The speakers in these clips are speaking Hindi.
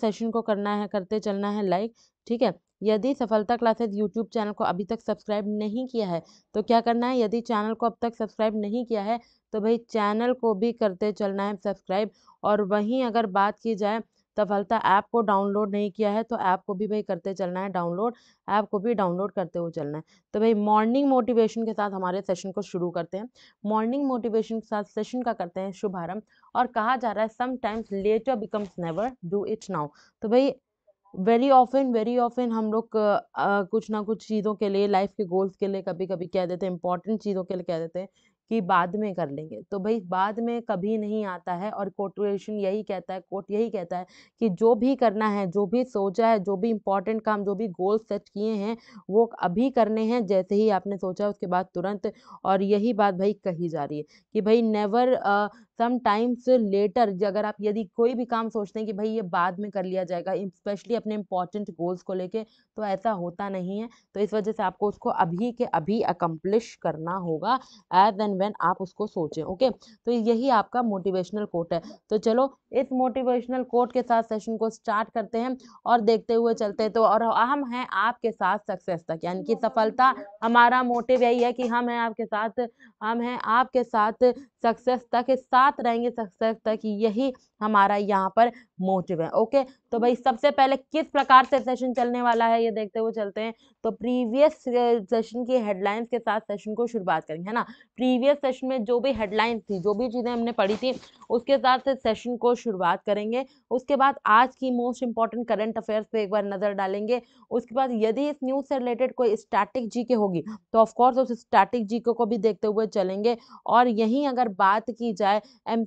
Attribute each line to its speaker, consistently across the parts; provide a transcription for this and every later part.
Speaker 1: सेशन को करना है करते चलना है लाइक ठीक है यदि सफलता क्लासेस यूट्यूब चैनल को अभी तक सब्सक्राइब नहीं किया है तो क्या करना है यदि चैनल को अब तक सब्सक्राइब नहीं किया है तो भाई चैनल को भी करते चलना है सब्सक्राइब और वहीं अगर बात की जाए सफलता ऐप को डाउनलोड नहीं किया है तो ऐप को भी भाई करते चलना है डाउनलोड ऐप को भी डाउनलोड करते हुए चलना है तो भाई मॉर्निंग मोटिवेशन के साथ हमारे सेशन को शुरू करते हैं मॉर्निंग मोटिवेशन के साथ सेशन का करते हैं शुभारंभ और कहा जा रहा है sometimes later becomes never do it now तो भाई वेरी ऑफन वेरी ऑफन हम लोग कुछ ना कुछ चीज़ों के लिए लाइफ के गोल्स के लिए कभी कभी कह देते हैं इंपॉर्टेंट चीज़ों के लिए कह देते हैं कि बाद में कर लेंगे तो भाई बाद में कभी नहीं आता है और कोटेशन यही कहता है कोर्ट यही कहता है कि जो भी करना है जो भी सोचा है जो भी इंपॉर्टेंट काम जो भी गोल सेट किए हैं वो अभी करने हैं जैसे ही आपने सोचा उसके बाद तुरंत और यही बात भाई कही जा रही है कि भाई नेवर टाइम्स लेटर अगर आप यदि कोई भी काम सोचते हैं कि भाई ये बाद में कर लिया जाएगा स्पेशली अपने इंपॉर्टेंट गोल्स को लेके तो ऐसा होता नहीं है तो इस वजह से आपको उसको अभी के अभी अकम्पलिश करना होगा एज एंड इवन आप उसको सोचें ओके तो यही आपका मोटिवेशनल कोट है तो चलो इस मोटिवेशनल कोट के साथ सेशन को स्टार्ट करते हैं और देखते हुए चलते हैं तो और हम हैं आपके साथ सक्सेस तक यानी कि सफलता हमारा मोटिव यही है कि हम हैं आपके साथ हम हैं आपके साथ सक्सेस तक साथ रहेंगे सक्सेस तक यही हमारा यहाँ पर मोटिव है ओके तो भाई सबसे पहले किस प्रकार से सेशन चलने वाला है ये देखते हुए चलते हैं तो प्रीवियस सेशन की हेडलाइंस के साथ सेशन को शुरुआत करेंगे है ना प्रीवियस प्रीवियस सेशन में जो भी हेडलाइन थी जो भी चीज़ें हमने पढ़ी थी उसके साथ से सेशन को शुरुआत करेंगे उसके बाद आज की मोस्ट इंपॉर्टेंट करंट अफेयर्स पे एक बार नज़र डालेंगे उसके बाद यदि इस न्यूज़ से रिलेटेड कोई स्टैटिक जी के होगी तो ऑफकोर्स उस स्टैटिक जी को भी देखते हुए चलेंगे और यहीं अगर बात की जाए एम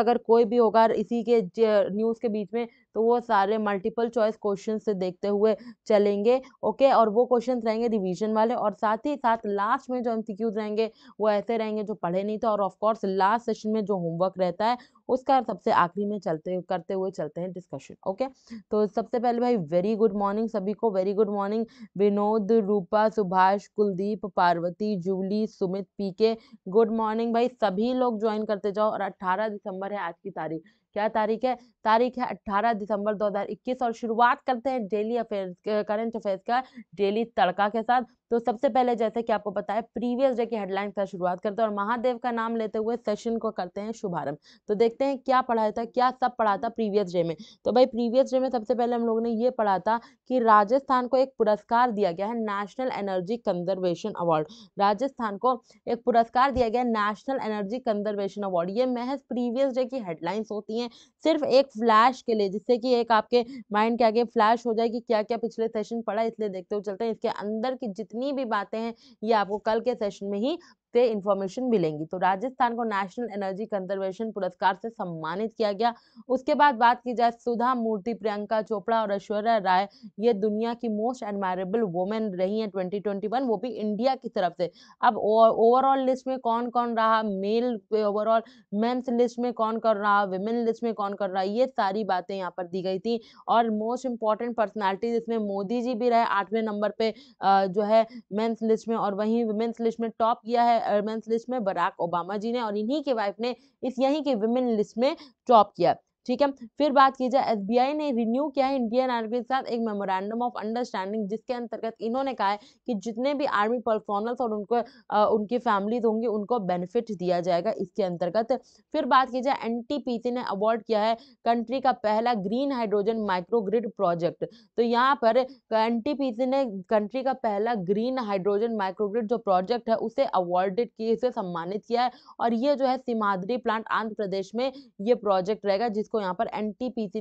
Speaker 1: अगर कोई भी होगा इसी के न्यूज़ के बीच में तो वो सारे मल्टीपल चॉइस क्वेश्चन से देखते हुए चलेंगे ओके और वो क्वेश्चन रहेंगे रिविजन वाले और साथ ही साथ लास्ट में जो एम रहेंगे वो ऐसे रहेंगे जो पढ़े नहीं थे और ऑफकोर्स लास्ट सेशन में जो होमवर्क रहता है उसका सबसे आखिरी में चलते करते हुए चलते हैं डिस्कशन ओके तो सबसे पहले भाई वेरी गुड मॉर्निंग सभी को very good morning Vinod Rupa Subhash Kuldeep Parvati Julie Sumit PK good morning भाई सभी लोग ज्वाइन करते जाओ और 18 दिसंबर है आज की तारीख क्या तारीख है तारीख है 18 दिसंबर 2021 और शुरुआत करते हैं डेली अफेयर करंट अफेयर्स का डेली तड़का के साथ तो सबसे पहले जैसे कि आपको पता है प्रीवियस डे की हेडलाइन से शुरुआत करते हैं और महादेव का नाम लेते हुए सेशन को करते हैं शुभारंभ तो देखते हैं क्या पढ़ाया था क्या सब पढ़ा था प्रीवियस डे में तो भाई प्रीवियस डे में सबसे पहले हम लोगों ने ये पढ़ा था कि राजस्थान को एक पुरस्कार दिया गया है national energy conservation award Rajasthan को एक पुरस्कार दिया गया है नेशनल एनर्जी कंजर्वेशन अवार्ड ये महज प्रीवियस डे की हेडलाइंस होती हैं सिर्फ एक फ्लैश के लिए जिससे कि एक आपके माइंड के आगे फ्लैश हो जाए कि क्या क्या पिछले सेशन पढ़ा इसलिए देखते हुए चलते हैं इसके अंदर की जितनी जितनी भी बातें हैं ये आपको कल के सेशन में ही से इंफॉर्मेशन मिलेंगी तो राजस्थान को नेशनल एनर्जी कंजर्वेशन पुरस्कार से सम्मानित किया गया उसके बाद बात की जाए सुधा मूर्ति प्रियंका चोपड़ा और ऐश्वर्या राय ये दुनिया की मोस्ट एडमायरेबल वुमेन रही हैं 2021 वो भी इंडिया की तरफ से अब ओवरऑल लिस्ट में कौन कौन रहा मेल ओवरऑल मेन्स लिस्ट में कौन कर रहा वुमेन लिस्ट में कौन कर रहा ये सारी बातें यहाँ पर दी गई थी और मोस्ट इंपॉर्टेंट पर्सनैलिटीज इसमें मोदी जी भी रहे आठवें नंबर पे जो है मेन्स लिस्ट में और वहीं वुमेन्स लिस्ट में टॉप किया है अर्मेंस लिस्ट में बराक ओबामा जी ने और इन्हीं के वाइफ ने इस यहीं के विमेन लिस्ट में टॉप किया ठीक है फिर बात की जाए एस ने रिन्यू किया है इंडियन आर्मी के साथ एक मेमोरेंडम ऑफ अंडरस्टैंडिंग जिसके अंतर्गत इन्होंने कहा है कि जितने भी आर्मी परफॉर्मर्स और उनको आ, उनकी फैमिलीज होंगी उनको बेनिफिट दिया जाएगा इसके अंतर्गत फिर बात की जाए एनटीपीसी ने अवार्ड किया है कंट्री का पहला ग्रीन हाइड्रोजन माइक्रोग्रिड प्रोजेक्ट तो यहाँ पर एन ने कंट्री का पहला ग्रीन हाइड्रोजन माइक्रोग्रिड जो प्रोजेक्ट है उसे अवार्डेड किए उसे सम्मानित किया है और ये जो है सिमाद्री प्लांट आंध्र प्रदेश में ये प्रोजेक्ट रहेगा जिसको यहाँ पर एन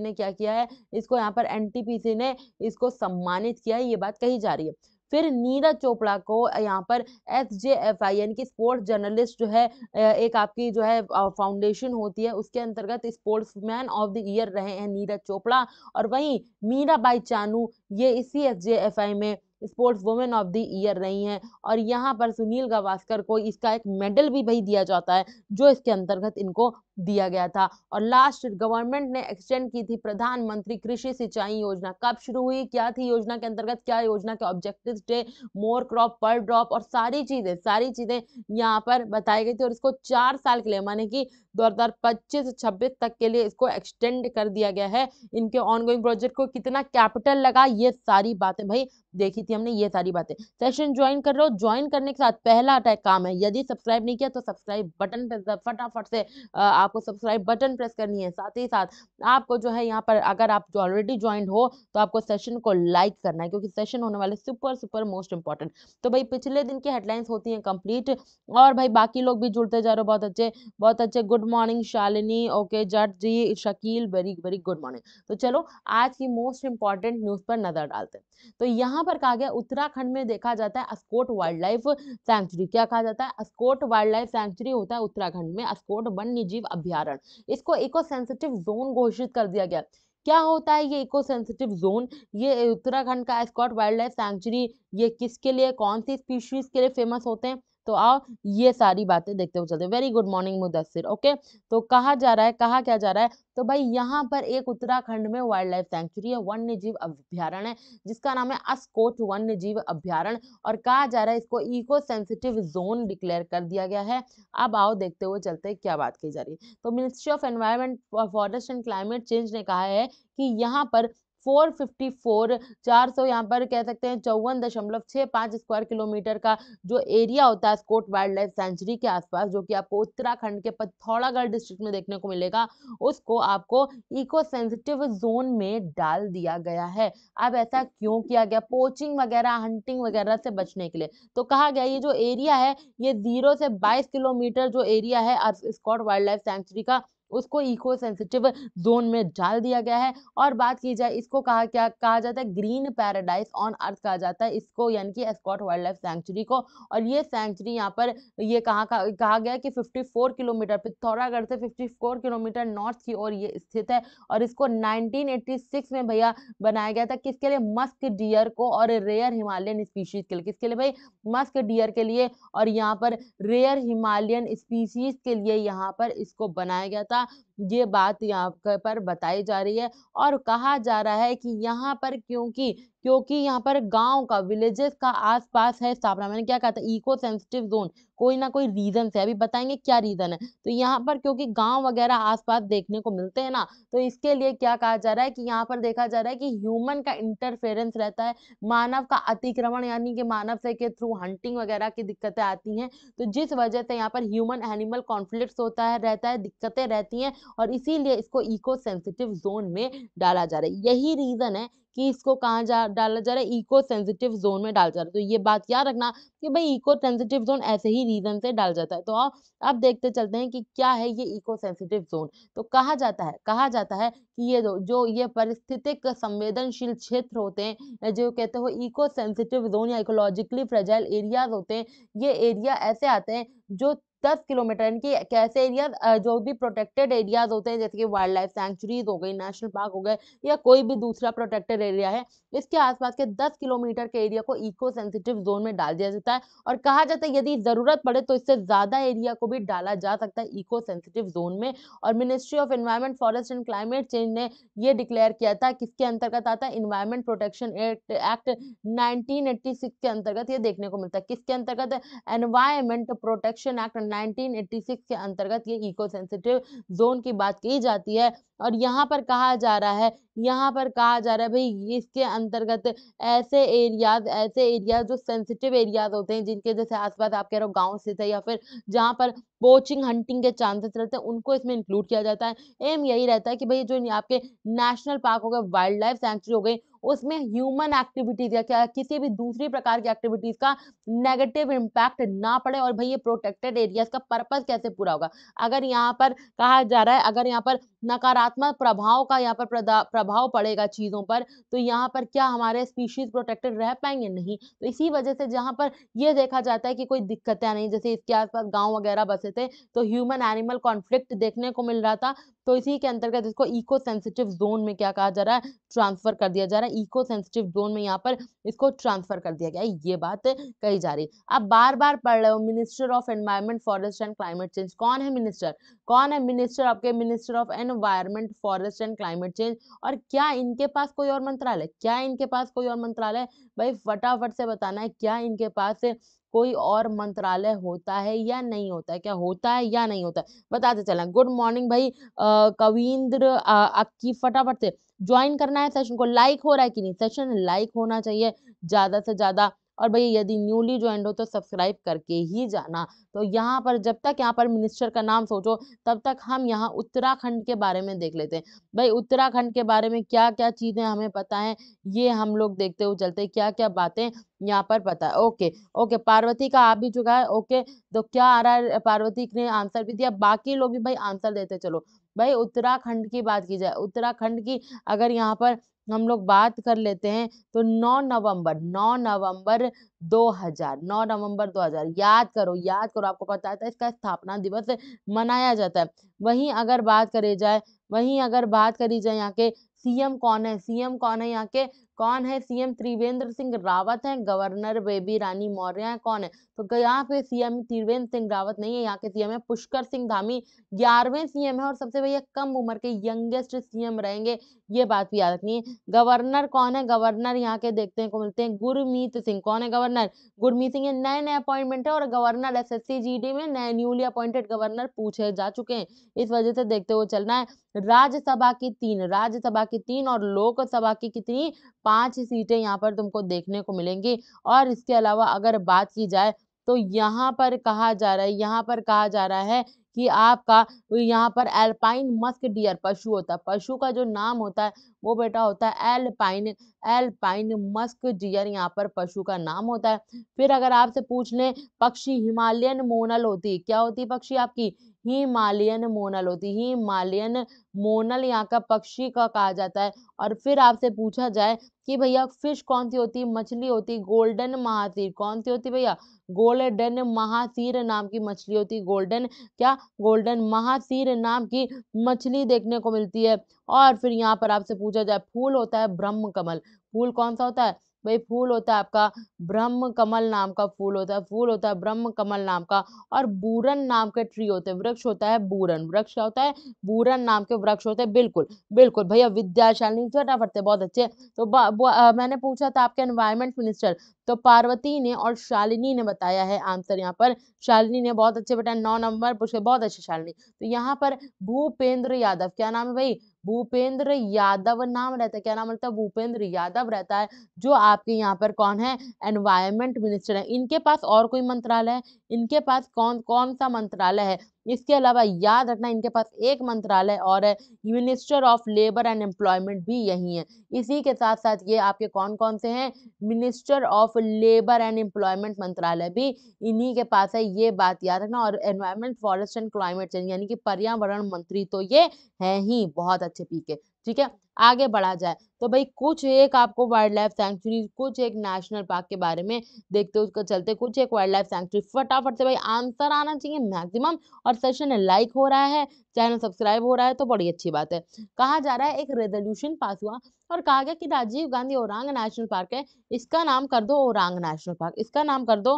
Speaker 1: ने क्या किया है इसको यहाँ पर एन ने इसको सम्मानित किया है ये बात कही जा रही है फिर नीरज चोपड़ा को यहाँ पर एस जे एफ आई यानी कि स्पोर्ट्स जर्नलिस्ट जो है एक आपकी जो है फाउंडेशन होती है उसके अंतर्गत स्पोर्ट्समैन ऑफ द ईयर रहे हैं नीरज चोपड़ा और वहीं मीरा बाई चानू ये इसी एस जे एफ आई में sports women of the year रही हैं और यहाँ पर सुनील गावस्कर को इसका एक मेडल भी भाई दिया जाता है जो इसके अंतर्गत इनको दिया गया था और लास्ट गवर्नमेंट ने एक्सटेंड की थी प्रधानमंत्री कृषि सिंचाई योजना कब शुरू हुई क्या थी योजना के अंतर्गत क्या योजना के ऑब्जेक्टिव थे मोर क्रॉप पर ड्रॉप और सारी चीज़ें सारी चीज़ें यहाँ पर बताई गई थी और इसको चार साल के लिए माने की दो हज़ार पच्चीस छब्बीस तक के लिए इसको एक्सटेंड कर दिया गया है इनके ऑनगोइंग प्रोजेक्ट को कितना कैपिटल लगा ये सारी बातें भाई देखी थी हमने ये सारी बातें सेशन ज्वाइन कर रहे हो ज्वाइन करने के साथ पहला अटैक काम है यदि सब्सक्राइब नहीं किया तो सब्सक्राइब बटन पर फटाफट से आपको सब्सक्राइब बटन प्रेस करनी है साथ ही साथ आपको जो है यहाँ पर अगर आप जो ऑलरेडी ज्वाइन हो तो आपको सेशन को लाइक करना है क्योंकि सेशन होने वाले सुपर सुपर मोस्ट इंपॉर्टेंट तो भाई पिछले दिन की हेडलाइंस होती हैं कंप्लीट और भाई बाकी लोग भी जुड़ते जा रहे हो बहुत अच्छे बहुत अच्छे good morning Shalini okay Jat ji Shakeel very very good morning तो चलो आज की मोस्ट इंपॉर्टेंट न्यूज़ पर नज़र डालते हैं तो यहाँ पर कहा आगे उत्तराखंड में देखा जाता है अस्कोट वाइल्ड लाइफ सेंचुरी क्या कहा जाता है अस्कोट वाइल्ड लाइफ सेंचुरी होता है उत्तराखंड में अस्कोट वन्य जीव अभ्यारण इसको इको सेंसिटिव जोन घोषित कर दिया गया क्या होता है ये इको सेंसिटिव जोन ये उत्तराखंड का स्कॉट वाइल्ड लाइफ सेंचुरी ये किसके लिए कौन सी स्पीशीज के लिए फेमस होते हैं तो आओ ये सारी बातें देखते हुए चलते very good morning Mudassir okay तो कहा जा रहा है कहा क्या जा रहा है तो भाई यहाँ पर एक उत्तराखंड में वाइल्ड लाइफ सेंचुरी है वन्य जीव अभ्यारण्य जिसका नाम है अस्कोट वन्य जीव अभ्यारण और कहा जा रहा है इसको इको सेंसिटिव जोन डिक्लेयर कर दिया गया है अब आओ देखते हुए चलते क्या बात की जा रही है तो ministry of environment forest and climate change ने कहा है कि यहाँ पर फोर फिफ्टी फोर चार सौ यहाँ पर कह सकते हैं चौवन दशमलव छः पाँच स्क्वायर किलोमीटर का जो एरिया होता है स्कोट वाइल्ड लाइफ सेंचुरी के आसपास जो कि आपको उत्तराखंड के पथौड़ागढ़ डिस्ट्रिक्ट में देखने को मिलेगा उसको आपको इको सेंसिटिव जोन में डाल दिया गया है अब ऐसा क्यों किया गया पोचिंग वगैरह हंटिंग वगैरह से बचने के लिए तो कहा गया ये जो एरिया है ये जीरो से बाईस किलोमीटर जो एरिया है स्कॉट वाइल्ड लाइफ सेंचुरी का उसको इको सेंसिटिव जोन में डाल दिया गया है और बात की जाए इसको कहा क्या कहा जाता है ग्रीन पैराडाइज ऑन अर्थ कहा जाता है इसको यानी कि एस्कॉट वाइल्ड लाइफ सेंचुरी को और ये सेंचुरी यहाँ पर ये कहा कहा गया कि 54 किलोमीटर पिथौरागढ़ से 54 किलोमीटर नॉर्थ की ओर ये स्थित है और इसको 1986 में भैया बनाया गया था किसके लिए मस्क डियर को और रेयर हिमालयन स्पीशीज के लिए किसके लिए भाई मस्क डियर के लिए और यहाँ पर रेयर हिमालयन स्पीशीज के लिए यहाँ पर इसको बनाया गया था da ये बात यहाँ पर बताई जा रही है और कहा जा रहा है कि यहाँ पर क्योंकि क्योंकि यहाँ पर गांव का विलेजेस का आसपास है स्थापना मैंने क्या कहा था इको सेंसिटिव जोन कोई ना कोई रीजन है अभी बताएंगे क्या रीजन है तो यहाँ पर क्योंकि गांव वगैरह आसपास देखने को मिलते हैं ना तो इसके लिए क्या कहा जा रहा है कि यहाँ पर देखा जा रहा है कि ह्यूमन का इंटरफेरेंस रहता है मानव का अतिक्रमण यानी कि मानव से के थ्रू हंटिंग वगैरह की दिक्कतें आती हैं तो जिस वजह से यहाँ पर ह्यूमन एनिमल कॉन्फ्लिक्ट होता है रहता है दिक्कतें रहती हैं और इसीलिए इसको इको सेंसिटिव जोन में डाला जा रहा है यही रीज़न है कि इसको कहाँ जा डाला जा रहा है इको सेंसिटिव जोन में डाला जा रहा है तो ये बात याद रखना कि भाई इको सेंसिटिव जोन ऐसे ही रीजन से डाल जाता है तो आओ अब देखते चलते हैं कि क्या है ये इको सेंसिटिव जोन तो कहा जाता है कहा जाता है कि ये जो ये परिस्थितिक संवेदनशील क्षेत्र होते हैं जो कहते हो इको सेंसिटिव जोन या इकोलॉजिकली फ्रेजाइल एरियाज होते हैं ये एरिया ऐसे आते हैं जो दस किलोमीटर इनकी कैसे एरिया जो भी प्रोटेक्टेड एरियाज होते हैं जैसे कि वाइल्ड लाइफ सेंचुरीज हो गई नेशनल पार्क हो गए या कोई भी दूसरा प्रोटेक्टेड एरिया है इसके आसपास के दस किलोमीटर के एरिया को इको सेंसिटिव जोन में डाल दिया जाता है और कहा जाता है यदि ज़रूरत पड़े तो इससे ज़्यादा एरिया को भी डाला जा सकता है इको सेंसिटिव जोन में और ministry of environment forest and climate change ने यह डिक्लेयर किया था किसके अंतर्गत आता है environment protection act act nineteen के अंतर्गत ये देखने को मिलता है किसके अंतर्गत एनवायरमेंट प्रोटेक्शन एक्ट 1986 के अंतर्गत ये इको सेंसिटिव जोन की बात की जाती है और यहाँ पर कहा जा रहा है यहाँ पर कहा जा रहा है भाई इसके अंतर्गत ऐसे एरियाज ऐसे एरियाज जो सेंसिटिव एरियाज होते हैं जिनके जैसे आसपास आप कह रहे हो गाँव स्थित है या फिर जहाँ पर पोचिंग हंटिंग के चांसेस रहते हैं उनको इसमें इंक्लूड किया जाता है एम यही रहता है कि भाई जो आपके नेशनल पार्क हो गए वाइल्ड लाइफ सेंचुरी हो गई उसमें ह्यूमन एक्टिविटीज या क्या किसी भी दूसरी प्रकार की एक्टिविटीज का नेगेटिव इम्पैक्ट ना पड़े और भाई ये प्रोटेक्टेड एरियाज का पर्पज कैसे पूरा होगा अगर यहाँ पर कहा जा रहा है अगर यहाँ पर नकारात्मक प्रभाव का यहाँ पर प्रभाव पड़ेगा चीज़ों पर तो यहाँ पर क्या हमारे स्पीशीज प्रोटेक्टेड रह पाएंगे नहीं तो इसी वजह से जहाँ पर यह देखा जाता है कि कोई दिक्कतें नहीं जैसे इसके आसपास गांव वगैरह बसे थे तो ह्यूमन एनिमल कॉन्फ्लिक्ट देखने को मिल रहा था तो इसी के अंतर्गत इसको इको सेंसिटिव जोन में क्या कहा जा रहा है ट्रांसफर कर दिया जा रहा है हमारा इको सेंसिटिव जोन में यहाँ पर इसको ट्रांसफर कर दिया गया है ये बात कही जा रही है आप बार बार पढ़ रहे हो minister of environment forest and climate change कौन है मिनिस्टर कौन है मिनिस्टर आपके minister of environment forest and climate change और क्या इनके पास कोई और मंत्रालय क्या इनके पास कोई और मंत्रालय भाई फटाफट से बताना है क्या इनके पास कोई और मंत्रालय होता है या नहीं होता है क्या होता है या नहीं होता है बताते चलें गुड मॉर्निंग भाई कविंद्र अक्की फटाफट से ज्वाइन करना है सेशन को लाइक हो रहा है कि नहीं सेशन लाइक होना चाहिए ज़्यादा से ज़्यादा और भैया यदि न्यूली ज्वाइन हो तो सब्सक्राइब करके ही जाना तो यहाँ पर जब तक यहाँ पर मिनिस्टर का नाम सोचो तब तक हम यहाँ उत्तराखंड के बारे में देख लेते हैं भाई उत्तराखंड के बारे में क्या क्या चीज़ें हमें पता है ये हम लोग देखते हुए चलते क्या क्या बातें यहाँ पर पता है ओके ओके पार्वती का आ भी चुका है ओके तो क्या आ रहा है पार्वती ने आंसर भी दिया बाकी लोग भी भाई आंसर देते चलो भाई उत्तराखंड की बात की जाए उत्तराखंड की अगर यहाँ पर हम लोग बात कर लेते हैं तो 9 नवंबर 9 नवंबर 2000 9 नवंबर 2000 याद करो याद करो आपको पता है इसका स्थापना दिवस मनाया जाता है वहीं अगर बात करी जाए वहीं अगर बात करी जाए यहाँ के सीएम कौन है सीएम कौन है यहाँ के कौन है सीएम त्रिवेंद्र सिंह रावत हैं गवर्नर बेबी रानी मौर्य हैं कौन है तो यहाँ पे सीएम त्रिवेंद्र सिंह रावत नहीं है यहाँ के सीएम है पुष्कर सिंह धामी ग्यारहवें सीएम है और सबसे भैया कम उम्र के यंगेस्ट सीएम रहेंगे ये बात भी याद रखनी है गवर्नर कौन है गवर्नर यहाँ के देखते हैं को मिलते हैं गुरमीत सिंह कौन है गवर्नर गुरमीत सिंह नए नए अपॉइंटमेंट है और गवर्नर एस एस में नए न्यूली अपॉइंटेड गवर्नर पूछे जा चुके हैं इस वजह से देखते हुए चलना है राज्यसभा की तीन राज्यसभा की तीन और लोकसभा की कितनी पांच सीटें यहाँ पर तुमको देखने को मिलेंगी और इसके अलावा अगर बात की जाए तो यहाँ पर कहा जा रहा है यहाँ पर कहा जा रहा है कि आपका यहाँ पर एल्पाइन मस्क डियर पशु होता है पशु का जो नाम होता है वो बेटा होता है एल्पाइन एल्पाइन मस्क डियर यहाँ पर पशु का नाम होता है फिर अगर आपसे पूछ लें पक्षी हिमालयन मोनल होती क्या होती पक्षी आपकी हिमालयन मोनल होती है हिमालयन मोनल यहाँ का पक्षी का कहा जाता है और फिर आपसे पूछा जाए कि भैया फिश कौन सी होती मछली होती गोल्डन महातीर कौन सी होती भैया गोल्डन महातीर नाम की मछली होती गोल्डन क्या गोल्डन महातीर नाम की मछली देखने को मिलती है और फिर यहाँ पर आपसे पूछा जाए फूल होता है ब्रह्म कमल फूल कौन सा होता है भाई फूल होता है आपका ब्रह्म कमल नाम का फूल होता है फूल होता है ब्रह्म कमल नाम का और बूरन नाम के ट्री होते हैं वृक्ष होता है बूरन वृक्ष क्या होता है बूरन नाम के वृक्ष होते हैं बिल्कुल बिल्कुल भैया विद्याशाली फटाफट थे बहुत अच्छे तो मैंने पूछा था आपके एनवायरमेंट मिनिस्टर तो पार्वती ने और शालिनी ने बताया है आंसर यहाँ पर शालिनी ने बहुत अच्छे बेटा नौ नंबर पूछे बहुत अच्छे शालिनी तो यहाँ पर भूपेंद्र यादव क्या नाम है भाई भूपेंद्र यादव नाम रहता है क्या नाम रहता है भूपेंद्र यादव रहता है जो आपके यहाँ पर कौन है एनवायरमेंट मिनिस्टर है इनके पास और कोई मंत्रालय है इनके पास कौन कौन सा मंत्रालय है इसके अलावा याद रखना इनके पास एक मंत्रालय और है minister of labour and employment भी यही है इसी के साथ साथ ये आपके कौन कौन से हैं minister of labour and employment मंत्रालय भी इन्हीं के पास है ये बात याद रखना और environment forest and climate change यानी कि पर्यावरण मंत्री तो ये हैं ही बहुत अच्छे पी के ठीक है आगे बढ़ा जाए तो भाई कुछ एक आपको वाइल्ड लाइफ सेंचुरी कुछ एक नेशनल पार्क के बारे में देखते उसके चलते कुछ एक वाइल्ड लाइफ सेंचुरी फटाफट से भाई आंसर आना चाहिए मैक्सिमम और सेशन लाइक हो रहा है चैनल सब्सक्राइब हो रहा है तो बड़ी अच्छी बात है कहा जा रहा है एक रेजोल्यूशन पास हुआ और कहा गया कि राजीव गांधी औरंग नेशनल पार्क है इसका नाम कर दो औरंग नेशनल पार्क इसका नाम कर दो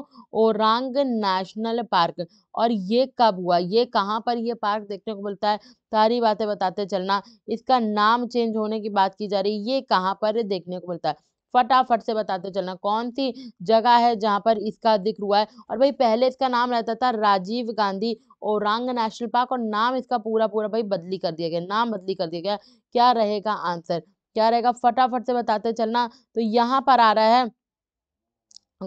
Speaker 1: औरंग नेशनल पार्क और ये कब हुआ ये कहाँ पर ये पार्क देखने को मिलता है सारी बातें बताते चलना इसका नाम चेंज होने की बात की जा रही है ये कहाँ पर देखने को मिलता है फटाफट से बताते चलना कौन सी जगह है जहाँ पर इसका जिक्र हुआ है और भाई पहले इसका नाम रहता था राजीव गांधी औरंग नेशनल पार्क और नाम इसका पूरा पूरा भाई बदली कर दिया गया नाम बदली कर दिया गया क्या रहेगा आंसर क्या रहेगा फटाफट से बताते चलना तो यहाँ पर आ रहा है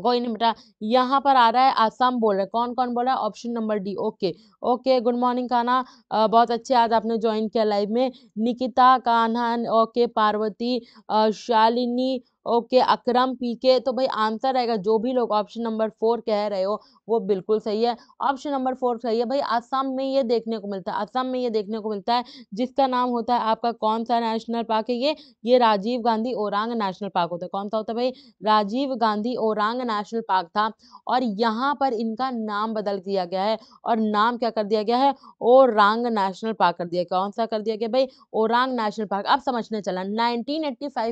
Speaker 1: कोई नहीं बेटा यहाँ पर आ रहा है आसाम बोल रहा है कौन कौन बोल रहा है option number D okay okay good morning Kana बहुत अच्छे आज आपने ज्वाइन किया लाइव में Nikita Kanha okay Parvati Shalini okay Akram P K तो भाई आंसर रहेगा जो भी लोग ऑप्शन नंबर फोर कह रहे हो वो बिल्कुल सही है ऑप्शन नंबर फोर सही है भाई असम में ये देखने को मिलता है असम में ये देखने को मिलता है जिसका नाम होता है आपका कौन सा नेशनल पार्क है ये ये राजीव गांधी औरंग नेशनल पार्क होता है कौन सा होता है भाई राजीव गांधी औरंग नेशनल पार्क था और यहाँ पर इनका नाम बदल दिया गया है और नाम क्या कर दिया गया है ओरांग नेशनल पार्क कर दिया कौन सा कर दिया गया भाई औरंग नेशनल पार्क अब समझने चला नाइनटीन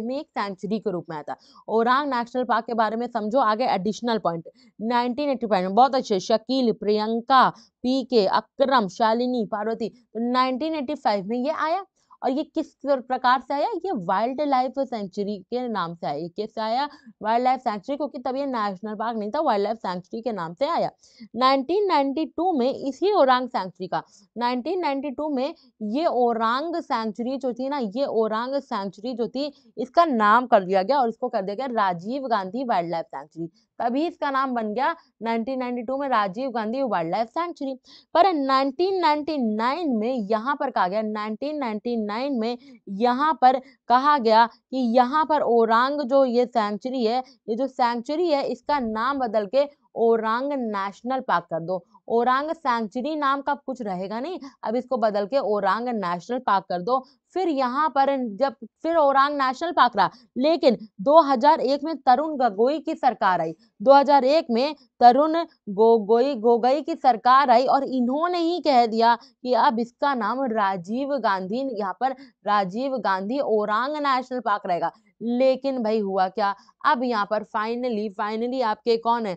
Speaker 1: में एक सेंचुरी के रूप में बनाया था ओरांग नेशनल पार्क के बारे में समझो आगे एडिशनल पॉइंट नाइनटीन में बहुत अच्छे शकील प्रियंका पी के अक्रम शालिनी पार्वती तो नाइनटीन फाइव में ये आया और ये किस प्रकार से आया ये वाइल्ड लाइफ सेंचुरी के नाम से आया कैसे आया वाइल्ड लाइफ सेंचुरी क्योंकि तब ये नेशनल पार्क नहीं था वाइल्ड लाइफ सेंचुरी के नाम से आया 1992 में इसी ओरंग सेंचुरी का 1992 में ये ओरंग सेंचुरी जो थी ना ये ओरंग सेंचुरी जो थी इसका नाम कर दिया गया और इसको कर दिया गया Rajiv Gandhi wildlife sanctuary तभी इसका नाम बन गया 1992 में Rajiv Gandhi wildlife sanctuary पर 1999 में यहाँ पर कहा गया 1999 में यहाँ पर कहा गया कि यहाँ पर ओरांग जो ये सेंचुरी है ये जो सेंचुरी है इसका नाम बदल के ओरांग नेशनल पार्क कर दो ओरांग सेंचुरी नाम का कुछ रहेगा नहीं अब इसको बदल के ओरांग नेशनल पार्क कर दो फिर यहाँ पर जब फिर ओरांग नेशनल पार्क रहा लेकिन 2001 में तरुण गोगोई की सरकार आई 2001 में तरुण गोगोई गोगोई की सरकार आई और इन्होंने ही कह दिया कि अब इसका नाम राजीव गांधी यहाँ पर राजीव गांधी ओरांग नेशनल पार्क रहेगा लेकिन भाई हुआ क्या अब यहाँ पर फाइनली फाइनली आपके कौन है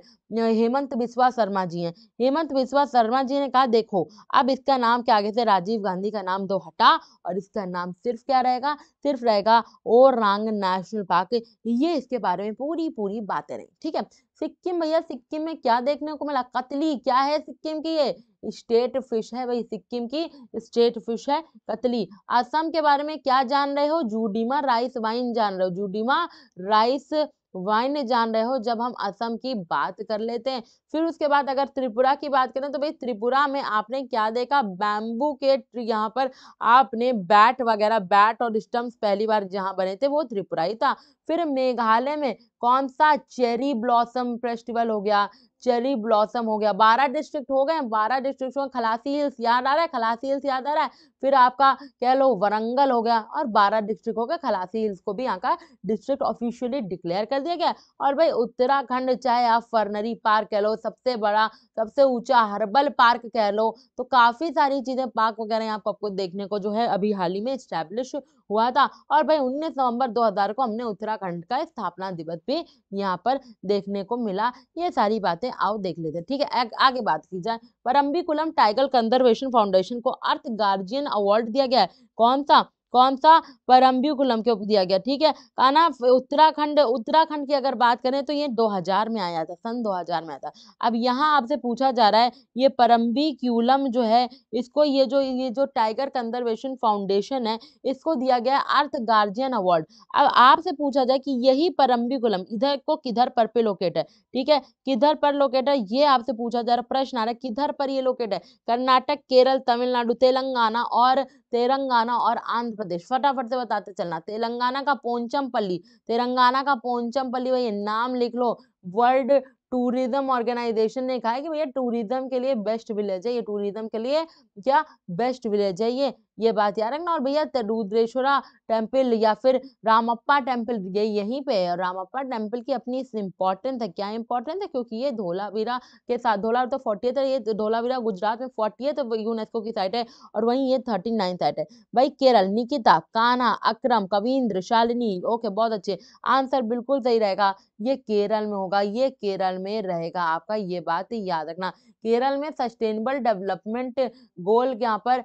Speaker 1: हेमंत बिस्वा शर्मा जी हैं हेमंत बिस्वा शर्मा जी ने कहा देखो अब इसका नाम क्या आगे से राजीव गांधी का नाम दो तो हटा और इसका नाम सिर्फ क्या रहेगा सिर्फ रहेगा ओरंग नेशनल पार्क ये इसके बारे में पूरी पूरी बातें रही ठीक है सिक्किम भैया सिक्किम में क्या देखने को मिला कतली क्या है सिक्किम की ये स्टेट फिश है भाई सिक्किम की स्टेट फिश है कतली असम के बारे में क्या जान रहे हो जूडीमा राइस वाइन जान रहे हो जूडीमा राइस वाइन जान रहे हो जब हम असम की बात कर लेते हैं फिर उसके बाद अगर त्रिपुरा की बात करें तो भाई त्रिपुरा में आपने क्या देखा बैम्बू के यहाँ पर आपने बैट वगैरह बैट और स्टम्स पहली बार जहाँ बने थे वो त्रिपुरा ही था फिर मेघालय में कौन सा चेरी ब्लॉसम फेस्टिवल हो गया चेरी ब्लॉसम हो गया बारह डिस्ट्रिक्ट हो गए बारह डिस्ट्रिक्ट में खलासी हिल्स याद आ रहा है खलासी हिल्स याद आ रहा है फिर आपका कह लो वरंगल हो गया और बारह डिस्ट्रिक्ट हो गया खलासी हिल्स को भी यहाँ का डिस्ट्रिक्ट ऑफिशियली डिक्लेयर कर दिया गया और भाई उत्तराखंड चाहे आप फरनरी पार्क कह लो सबसे बड़ा सबसे ऊंचा हर्बल पार्क कह लो तो काफ़ी सारी चीज़ें पार्क वगैरह यहाँ पर आपको देखने को जो है अभी हाल ही में इस्टेब्लिश हुआ था और भाई उन्नीस नवंबर 2000 को हमने उत्तराखंड का स्थापना दिवस भी यहाँ पर देखने को मिला ये सारी बातें आओ देख लेते ठीक है आगे बात की जाए परम्बिकुलम टाइगर कंजर्वेशन फाउंडेशन को अर्थ गार्जियन अवार्ड दिया गया है कौन सा कौन सा परम्बिकुलम के ऊपर दिया गया ठीक है कहा ना उत्तराखंड उत्तराखंड की अगर बात करें तो ये 2000 में आया था सन 2000 में आया था अब यहाँ आपसे पूछा जा रहा है ये परम्बिक्यूलम जो है इसको ये जो ये जो टाइगर कंजर्वेशन फाउंडेशन है इसको दिया गया अर्थ गार्जियन अवार्ड अब आपसे पूछा जाए कि यही परम्बिकुलम इधर को किधर पर पे लोकेट है ठीक है किधर पर लोकेट है ये आपसे पूछा जा रहा है प्रश्न आ रहा है किधर पर ये लोकेट है कर्नाटक केरल तमिलनाडु तेलंगाना और तेलंगाना और आंध्र प्रदेश फटाफट से बताते चलना तेलंगाना का पोंचमपल्ली तेलंगाना का पोंचमपल्ली भैया नाम लिख लो वर्ल्ड टूरिज्म ऑर्गेनाइजेशन ने कहा है कि भैया टूरिज्म के लिए बेस्ट विलेज है ये टूरिज्म के लिए क्या बेस्ट विलेज है ये ये बात याद रखना और भैया रुद्रेश्वरा टेम्पल या फिर रामप्पा टेम्पल ये यहीं पे है और रामप्पा टेम्पल की अपनी इंपॉर्टेंस है क्या इंपॉर्टेंस है क्योंकि ये धोलावीरा के साथ धोला तो फोर्टियथ है ये तो धोलावीरा गुजरात में फोर्टियथ यूनेस्को की साइट है और वहीं ये थर्टी नाइन साइट है भाई केरल निकिता काना अक्रम कविंद्र शालिनी ओके बहुत अच्छे आंसर बिल्कुल सही रहेगा ये केरल में होगा ये केरल में रहेगा आपका ये बात याद रखना केरल में सस्टेनेबल डेवलपमेंट गोल यहाँ पर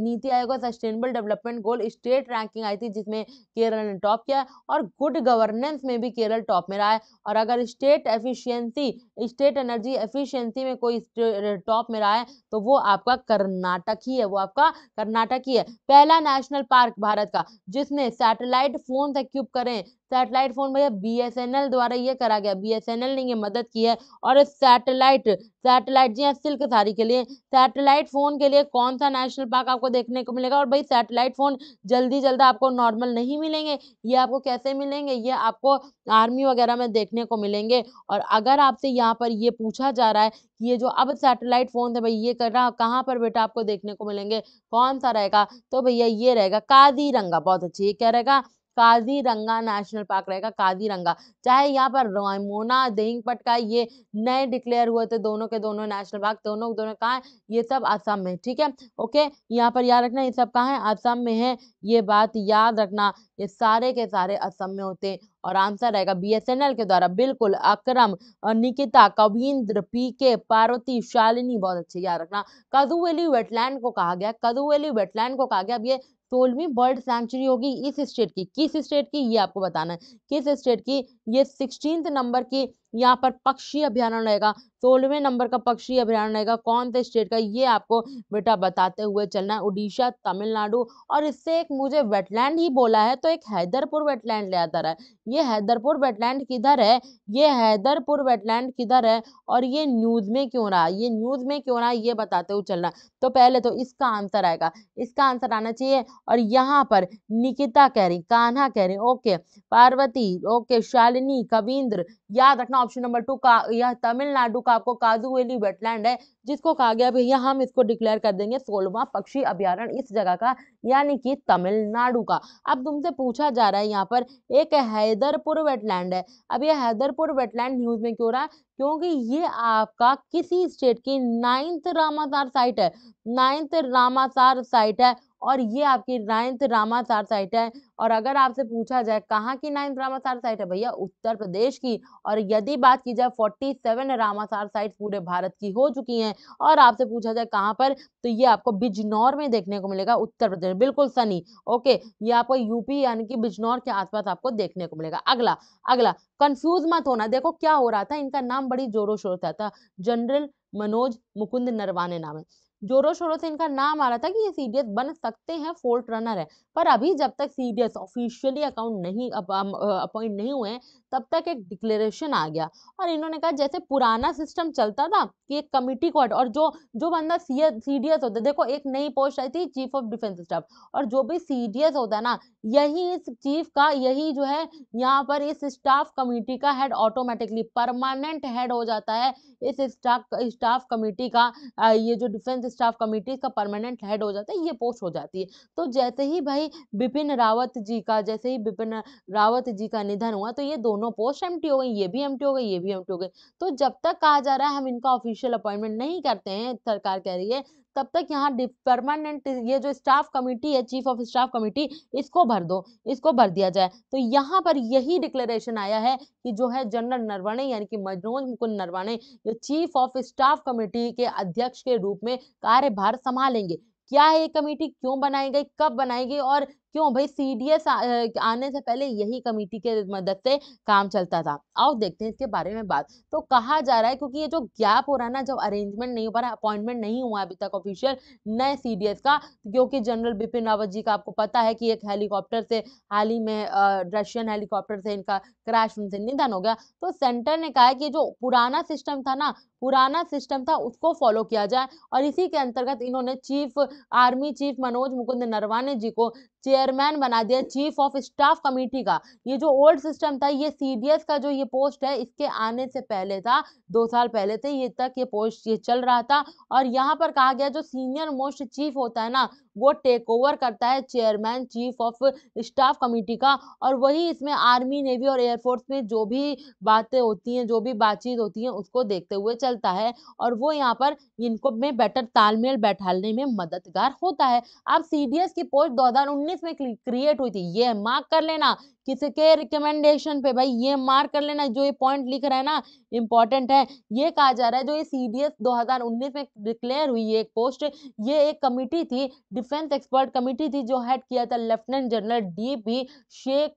Speaker 1: नीति आयोग का sustainable development goal state ranking आई थी जिसमें केरल ने टॉप किया और गुड गवर्नेंस में भी केरल टॉप में रहा है और अगर state efficiency state energy efficiency में कोई टॉप में रहा है तो वो आपका कर्नाटक ही है वो आपका कर्नाटक ही है पहला नेशनल पार्क भारत का जिसने सैटेलाइट फोन एक्यूब करें सैटेलाइट फ़ोन भैया बीएसएनएल द्वारा ये करा गया बीएसएनएल ने ये मदद की है और सैटेलाइट सैटेलाइट जी हाँ सिल्क साड़ी के लिए सैटेलाइट फ़ोन के लिए कौन सा नेशनल पार्क आपको देखने को मिलेगा और भाई सैटेलाइट फ़ोन जल्दी जल्द आपको नॉर्मल नहीं मिलेंगे ये आपको कैसे मिलेंगे ये आपको आर्मी वगैरह में देखने को मिलेंगे और अगर आपसे यहाँ पर ये पूछा जा रहा है कि ये जो अब सैटेलाइट फ़ोन है भाई ये कर रहा कहाँ पर बेटा आपको देखने को मिलेंगे कौन सा रहेगा तो भैया ये रहेगा काजीरंगा बहुत अच्छी ये क्या रहेगा काजीरंगा नेशनल पार्क रहेगा काजीरंगा चाहे यहाँ पर रोमोना देहिंगपट का ये नए डिक्लेयर हुए थे दोनों के दोनों नेशनल पार्क दोनों दोनों कहाँ ये सब असम में ठीक है ओके यहाँ पर याद रखना ये सब कहाँ है असम में है ये बात याद रखना ये सारे के सारे असम में होते हैं और आंसर रहेगा बीएसएनएल के द्वारा बिल्कुल अक्रम निकिता कविंद्र पी के पार्वती शालिनी बहुत अच्छे याद रखना कदुवेली वेटलैंड को कहा गया कदुवेली वेटलैंड को कहा गया अब ये सोलहवीं बर्ड सेंचुरी होगी इस स्टेट की किस स्टेट की ये आपको बताना है किस स्टेट की ये सिक्सटीन नंबर की यहाँ पर पक्षी अभ्यारण रहेगा सोलहवें नंबर का पक्षी अभ्यारण रहेगा कौन से स्टेट का ये आपको बेटा बताते हुए चलना है उड़ीसा तमिलनाडु और इससे एक मुझे वेटलैंड ही बोला है तो एक हैदरपुर वेटलैंड ले आता है ये हैदरपुर वेटलैंड किधर है ये हैदरपुर वेटलैंड किधर है और ये न्यूज़ में क्यों रहा ये न्यूज़ में क्यों रहा ये बताते हुए चलना तो पहले तो इसका आंसर आएगा इसका आंसर आना चाहिए और यहाँ पर निकिता कह रही कान्हा कह रही ओके पार्वती ओके शालिनी कविंद्र याद रखना ऑप्शन नंबर टू का यह तमिलनाडु का आपको काजुवेली वेटलैंड है जिसको कहा गया भैया हम इसको डिक्लेयर कर देंगे सोलवा पक्षी अभ्यारण इस जगह का यानी कि तमिलनाडु का अब तुमसे पूछा जा रहा है यहाँ पर एक हैदरपुर वेटलैंड है अब ये हैदरपुर वेटलैंड न्यूज़ में क्यों रहा है क्योंकि ये आपका किसी स्टेट की नाइन्थ रामासार साइट है नाइन्थ रामासार साइट है और ये आपकी नाइन्थ रामासार साइट है और अगर आपसे पूछा जाए कहाँ की नाइन्थ रामासार साइट है भैया उत्तर प्रदेश की और यदि बात की जाए फोर्टी सेवन रामासार साइट पूरे भारत की हो चुकी हैं है और आपसे पूछा जाए कहाँ पर तो ये आपको बिजनौर में देखने को मिलेगा उत्तर प्रदेश बिल्कुल सनी ओके ये आपको यूपी यानी कि बिजनौर के आसपास आपको देखने को मिलेगा अगला अगला कंफ्यूज मत होना देखो क्या हो रहा था इनका नाम बड़ी जोरों शोर था जनरल मनोज मुकुंद नरवाने नाम है जोरों शोरों से इनका नाम आ रहा था कि ये सीडीएस बन सकते हैं फोर्थ रनर है पर अभी जब तक सीडीएस ऑफिशियली अकाउंट नहीं अपॉइंट नहीं हुए तब तक एक डिक्लेरेशन आ गया और इन्होंने कहा जैसे पुराना सिस्टम चलता था कि एक कमिटी को और जो जो बंदा सी एस होता है देखो एक नई पोस्ट आई थी चीफ ऑफ डिफेंस स्टाफ और जो भी सी होता है ना यही इस चीफ का यही जो है यहाँ पर इस स्टाफ कमेटी का हेड ऑटोमेटिकली परमानेंट हेड हो जाता है इस स्टाफ स्टाफ कमेटी का ये जो डिफेंस स्टाफ कमेटी का परमानेंट हेड हो जाता है ये पोस्ट हो जाती है तो जैसे ही भाई बिपिन रावत जी का जैसे ही बिपिन रावत जी का निधन हुआ तो ये दोनों पोस्ट एम हो गई ये भी एम हो गई ये भी एम हो गई तो जब तक कहा जा रहा है हम इनका ऑफिशियल अपॉइंटमेंट नहीं करते हैं सरकार कह रही है तब तक यहाँ परमानेंट ये जो स्टाफ कमेटी है चीफ ऑफ स्टाफ कमेटी इसको भर दो इसको भर दिया जाए तो यहाँ पर यही डिक्लेरेशन आया है कि जो है जनरल नरवाणे यानी कि मनोज मुकुंद नरवाणे जो चीफ ऑफ स्टाफ कमेटी के अध्यक्ष के रूप में कार्यभार संभालेंगे क्या है ये कमेटी क्यों बनाई गई कब बनाई गई और क्यों भाई सीडीएस आने से पहले यही कमेटी के मदद से काम चलता था आओ देखते हैं इसके बारे में बात तो कहा जा रहा है क्योंकि ये जो गैप हो रहा है ना जब अरेंजमेंट नहीं हो पा रहा अपॉइंटमेंट नहीं हुआ अभी तक ऑफिशियल नए सी का क्योंकि जनरल बिपिन रावत जी का आपको पता है कि एक हेलीकॉप्टर से हाल ही में रशियन हेलीकॉप्टर से इनका क्रैश उनसे निधन हो गया तो सेंटर ने कहा कि जो पुराना सिस्टम था ना पुराना सिस्टम था उसको फॉलो किया जाए और इसी के अंतर्गत इन्होंने chief army chief Manoj Mukund Naravane ji को चेयर चेयरमैन बना दिया चीफ ऑफ स्टाफ कमेटी का ये जो ओल्ड सिस्टम था ये सीडीएस का जो ये पोस्ट है इसके आने से पहले था दो साल पहले थे ये तक ये पोस्ट ये चल रहा था और यहाँ पर कहा गया जो सीनियर मोस्ट चीफ होता है ना वो टेक ओवर करता है chairman chief of staff committee का और वही इसमें आर्मी नेवी और एयरफोर्स में जो भी बातें होती हैं जो भी बातचीत होती हैं उसको देखते हुए चलता है और वो यहाँ पर इनको में बेटर तालमेल बैठाने में मददगार होता है अब सी की पोस्ट दो में क्रिएट हुई थी ये मार्क कर लेना किसके रिकमेंडेशन पे भाई ये मार्क कर लेना जो ये पॉइंट लिख रहा है ना इम्पॉर्टेंट है ये कहा जा रहा है जो ये सी डी एस दो हजार उन्नीस में डिक्लेयर हुई है एक पोस्ट ये एक कमेटी थी डिफेंस एक्सपर्ट कमिटी थी जो हेड किया था lieutenant general D B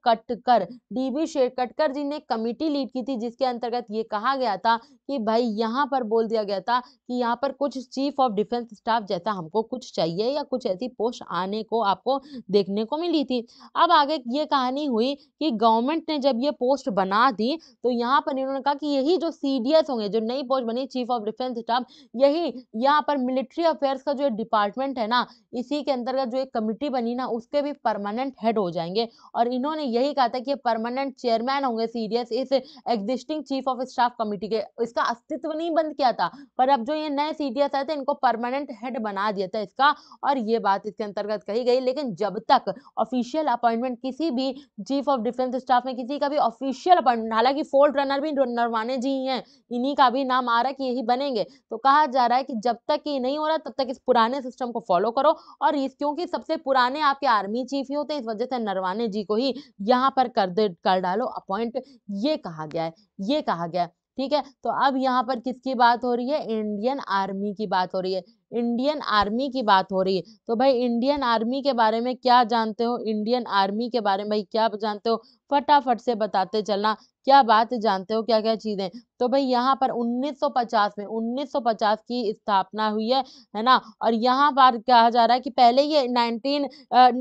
Speaker 1: Katkar D B Shekatkar ji ने कमेटी लीड की थी जिसके अंतर्गत ये कहा गया था कि भाई यहाँ पर बोल दिया गया था कि यहाँ पर कुछ चीफ ऑफ डिफेंस स्टाफ जैसा हमको कुछ चाहिए या कुछ ऐसी पोस्ट आने को आपको देखने को मिली थी अब आगे ये कहानी हुई कि गवर्नमेंट ने जब ये पोस्ट बना दी तो यहाँ पर इन्होंने कहा कि यही जो सी होंगे जो नई पोस्ट बनी चीफ ऑफ डिफेंस स्टाफ यही यहाँ पर मिलिट्री अफेयर्स का जो डिपार्टमेंट है ना इसी के अंतर्गत जो एक कमिटी बनी ना उसके भी परमानेंट हेड हो जाएंगे और इन्होंने यही कहा था कि परमानेंट चेयरमैन होंगे सी इस existing chief of staff committee के इसका अस्तित्व नहीं बंद किया था पर अब जो ये नए सी आए थे इनको परमानेंट हेड बना दिया था इसका और ये बात इसके अंतर्गत कही गई लेकिन जब तक ऑफिशियल अपॉइंटमेंट किसी भी chief chief of defence staff में किसी का भी ऑफिशियल अपॉइंटमेंट हालांकि फोर्ट रनर भी नरवाने जी ही हैं इन्हीं का भी नाम आ रहा है कि यही बनेंगे तो कहा जा रहा है कि जब तक ये नहीं हो रहा तब तक इस पुराने सिस्टम को फॉलो करो और इस क्योंकि सबसे पुराने आपके आर्मी चीफ ही होते हैं इस वजह से नरवाने जी को ही यहाँ पर कर दे कर डालो अपॉइंट ये कहा गया है ये कहा गया है ठीक है तो अब यहाँ पर किसकी बात हो रही है इंडियन आर्मी की बात हो रही है इंडियन आर्मी की बात हो रही है तो भाई इंडियन आर्मी के बारे में क्या जानते हो इंडियन आर्मी के बारे में भाई क्या जानते हो फटाफट से बताते चलना क्या बात जानते हो क्या क्या चीज़ें तो भाई यहाँ पर 1950 में 1950 की स्थापना हुई है है ना और यहाँ पर कहा जा रहा है कि पहले ये 19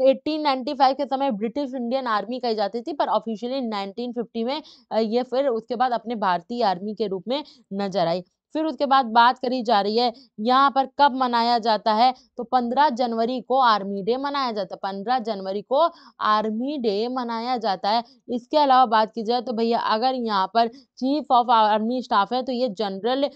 Speaker 1: 1895 के समय ब्रिटिश इंडियन आर्मी कही जाती थी पर ऑफिशियली 1950 में ये फिर उसके बाद अपने भारतीय आर्मी के रूप में नजर आई फिर उसके बाद बात करी जा रही है यहाँ पर कब मनाया जाता है तो पंद्रह जनवरी को आर्मी डे मनाया जाता है पंद्रह जनवरी को आर्मी डे मनाया जाता है इसके अलावा बात की जाए तो भैया अगर यहाँ पर चीफ ऑफ आर्मी स्टाफ है तो ये जनरल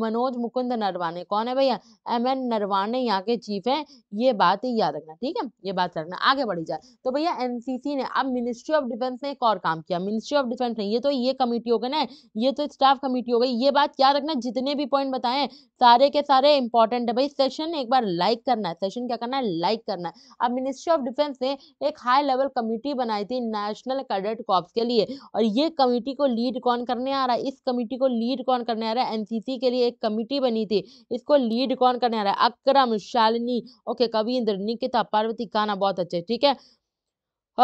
Speaker 1: मनोज मुकुंद नरवाने कौन है भैया एम एन नरवाने यहाँ के चीफ है ये बात याद रखना ठीक है ये बात रखना आगे बढ़ी जाए तो भैया एन ने अब मिनिस्ट्री ऑफ डिफेंस ने एक और काम किया मिनिस्ट्री ऑफ डिफेंस ने ये तो ये कमेटी हो गई ना ये तो स्टाफ कमेटी हो गई ये बात याद रखना जितने भी पॉइंट बताए सारे के सारे इंपॉर्टेंट है भाई सेशन एक बार लाइक करना है सेशन क्या करना है लाइक करना है अब मिनिस्ट्री ऑफ डिफेंस ने एक हाई लेवल कमिटी बनाई थी नेशनल कैडेट कॉप्स के लिए और ये कमिटी को लीड कौन करने आ रहा है इस कमिटी को लीड कौन करने आ रहा है एनसीसी के लिए एक कमिटी बनी थी इसको लीड कौन करने आ रहा है अक्रम शालिनी ओके कवींद्र निकिता पार्वती काना बहुत अच्छे ठीक है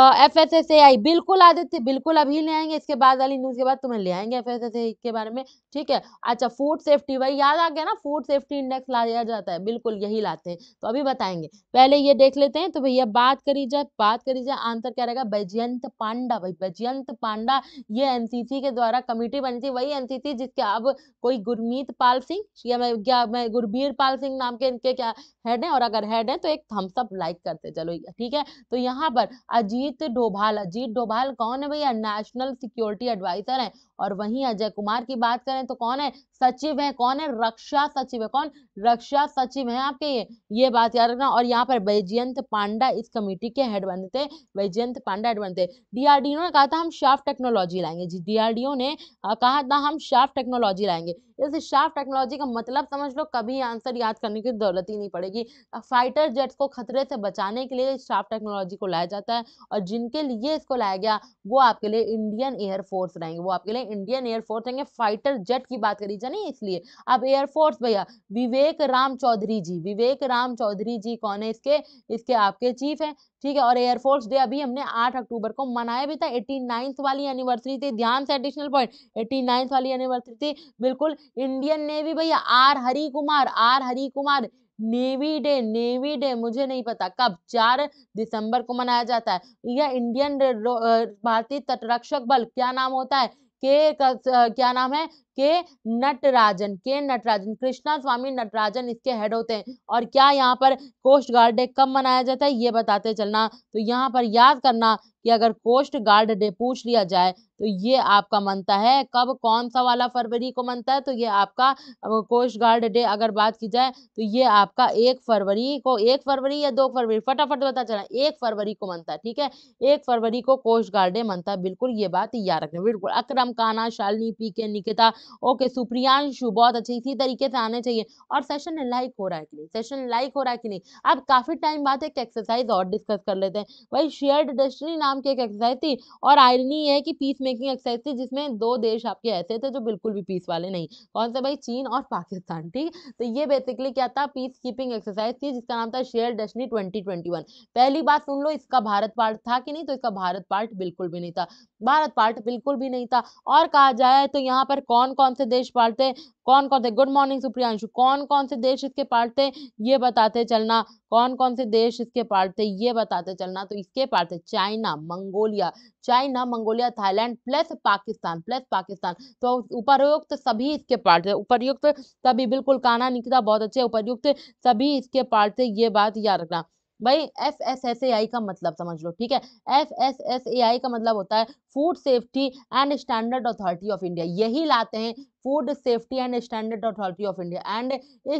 Speaker 1: F S S A I बिल्कुल आदित्य बिल्कुल अभी ले आएंगे इसके बाद वाली न्यूज के बाद तुम्हें ले आएंगे एफ एस एस ए के बारे में ठीक है अच्छा फूड सेफ्टी वही याद आ गया ना फूड सेफ्टी इंडेक्स लाया जाता है बिल्कुल यही लाते हैं तो अभी बताएंगे पहले ये देख लेते हैं तो भैया बात करी जाए बात करी जाए आंसर क्या रहेगा बैजयंत पांडा भाई बैजयंत पांडा ये एन के द्वारा कमेटी बनी थी वही एन जिसके अब कोई गुरमीत पाल सिंह या मैं क्या मैं गुरबीर पाल सिंह नाम के इनके क्या हेड है और अगर हेड है तो एक थम्सअप लाइक करते चलो ठीक है तो यहाँ पर अजीत अजीत डोभाल अजीत डोभाल कौन है भैया नेशनल सिक्योरिटी एडवाइजर हैं और वहीं अजय कुमार की बात करें तो कौन है सचिव है कौन है रक्षा सचिव है कौन रक्षा सचिव है आपके ये ये बात याद रखना और यहाँ पर बैजयंत पांडा इस कमेटी के हेड बनते थे बैजयंत पांडा हेड बनते थे डीआरडीओ ने कहा था हम शार्फ टेक्नोलॉजी लाएंगे जी डीआरडीओ ने कहा था हम शार्फ टेक्नोलॉजी लाएंगे इस शार्प टेक्नोलॉजी का मतलब समझ लो कभी आंसर याद करने की जरूरत ही नहीं पड़ेगी फाइटर जेट्स को खतरे से बचाने के लिए शार्प टेक्नोलॉजी को लाया जाता है और जिनके लिए इसको लाया गया वो आपके लिए इंडियन एयरफोर्स रहेंगे वो आपके लिए इंडियन एयरफोर्स रहेंगे फाइटर जेट की बात करी जानी इसलिए अब एयरफोर्स भैया विवेक राम चौधरी जी विवेक राम चौधरी जी कौन है इसके इसके आपके चीफ है ठीक है और एयरफोर्स डे अभी हमने 8 अक्टूबर को मनाया भी था नाइन्थ वाली एनिवर्सरी थी ध्यान से एडिशनल पॉइंट एट्टी वाली एनिवर्सरी थी बिल्कुल इंडियन नेवी भैया R Hari Kumar R Hari Kumar navy day navy day मुझे नहीं पता कब चार दिसंबर को मनाया जाता है यह इंडियन भारतीय तटरक्षक बल क्या नाम होता है के क्या नाम है के नटराजन के नटराजन कृष्णा स्वामी नटराजन इसके हेड होते हैं और क्या यहाँ पर कोस्ट गार्ड डे कब मनाया जाता है ये बताते चलना तो यहाँ पर याद करना कि अगर कोस्ट गार्ड डे पूछ लिया जाए तो ये आपका मनता है कब कौन सा वाला फरवरी को मनता है तो ये आपका कोस्ट गार्ड डे अगर बात की जाए तो ये आपका एक फरवरी को एक फरवरी या दो फरवरी फटाफट बता चलना एक फरवरी को मनता है ठीक है एक फरवरी को कोस्ट गार्ड डे मनता है बिल्कुल ये बात याद रखना बिल्कुल अक्रम काना शालिनी पी के निकिता ओके सुप्रियांशु बहुत अच्छे इसी तरीके से आने चाहिए और सेशन लाइक हो रहा है कि नहीं सेशन लाइक हो रहा है कि नहीं अब काफ़ी टाइम बाद एक एक्सरसाइज और डिस्कस कर लेते हैं वही शेयर्ड डेस्टनी नाम की एक एक्सरसाइज थी और आयरनी है कि पीस मेकिंग एक्सरसाइज थी जिसमें दो देश आपके ऐसे थे जो बिल्कुल भी पीस वाले नहीं कौन से भाई चीन और पाकिस्तान ठीक तो ये बेसिकली क्या था पीस कीपिंग एक्सरसाइज थी जिसका नाम था शेयर डेस्टनी ट्वेंटी पहली बात सुन लो इसका भारत पार्ट था कि नहीं तो इसका भारत पार्ट बिल्कुल भी नहीं था भारत पार्ट बिल्कुल भी नहीं था और कहा जाए तो यहाँ पर कौन कौन से देश पार्ट थे कौन कौन थे गुड मॉर्निंग सुप्रियांशु कौन कौन से देश इसके पार्ट थे ये बताते चलना कौन कौन से देश इसके पार्ट थे ये बताते चलना तो इसके पार्ट थे China Mongolia China Mongolia Thailand plus Pakistan plus Pakistan तो उपरोक्त सभी इसके पार्ट थे उपयुक्त सभी बिल्कुल काना निकिता बहुत अच्छे उपरयुक्त सभी इसके पार्ट थे ये बात याद रखना भाई F S S A I का मतलब समझ लो ठीक है F S S A I का मतलब होता है food safety and standard authority of India यही लाते हैं food safety and standard authority of India and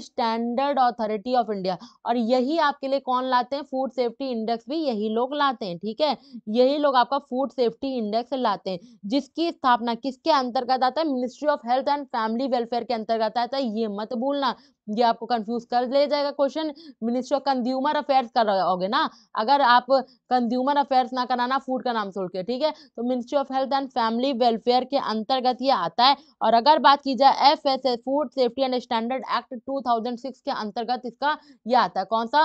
Speaker 1: standard authority of India और यही आपके लिए कौन लाते हैं फूड सेफ्टी इंडेक्स भी यही लोग लाते हैं ठीक है यही लोग आपका फूड सेफ्टी इंडेक्स लाते हैं जिसकी स्थापना किसके अंतर्गत आता है ministry of health and family welfare के अंतर्गत आता है ये मत भूलना ये आपको कंफ्यूज कर ले जाएगा question ministry of consumer affairs कराओगे ना अगर आप कंज्यूमर अफेयर्स ना कराना फूड का नाम छोड़ के ठीक है तो ministry of health and family welfare के अंतर्गत ये आता है और अगर बात की जाए F S S food safety and standard act 2006 के अंतर्गत इसका यह आता है कौन सा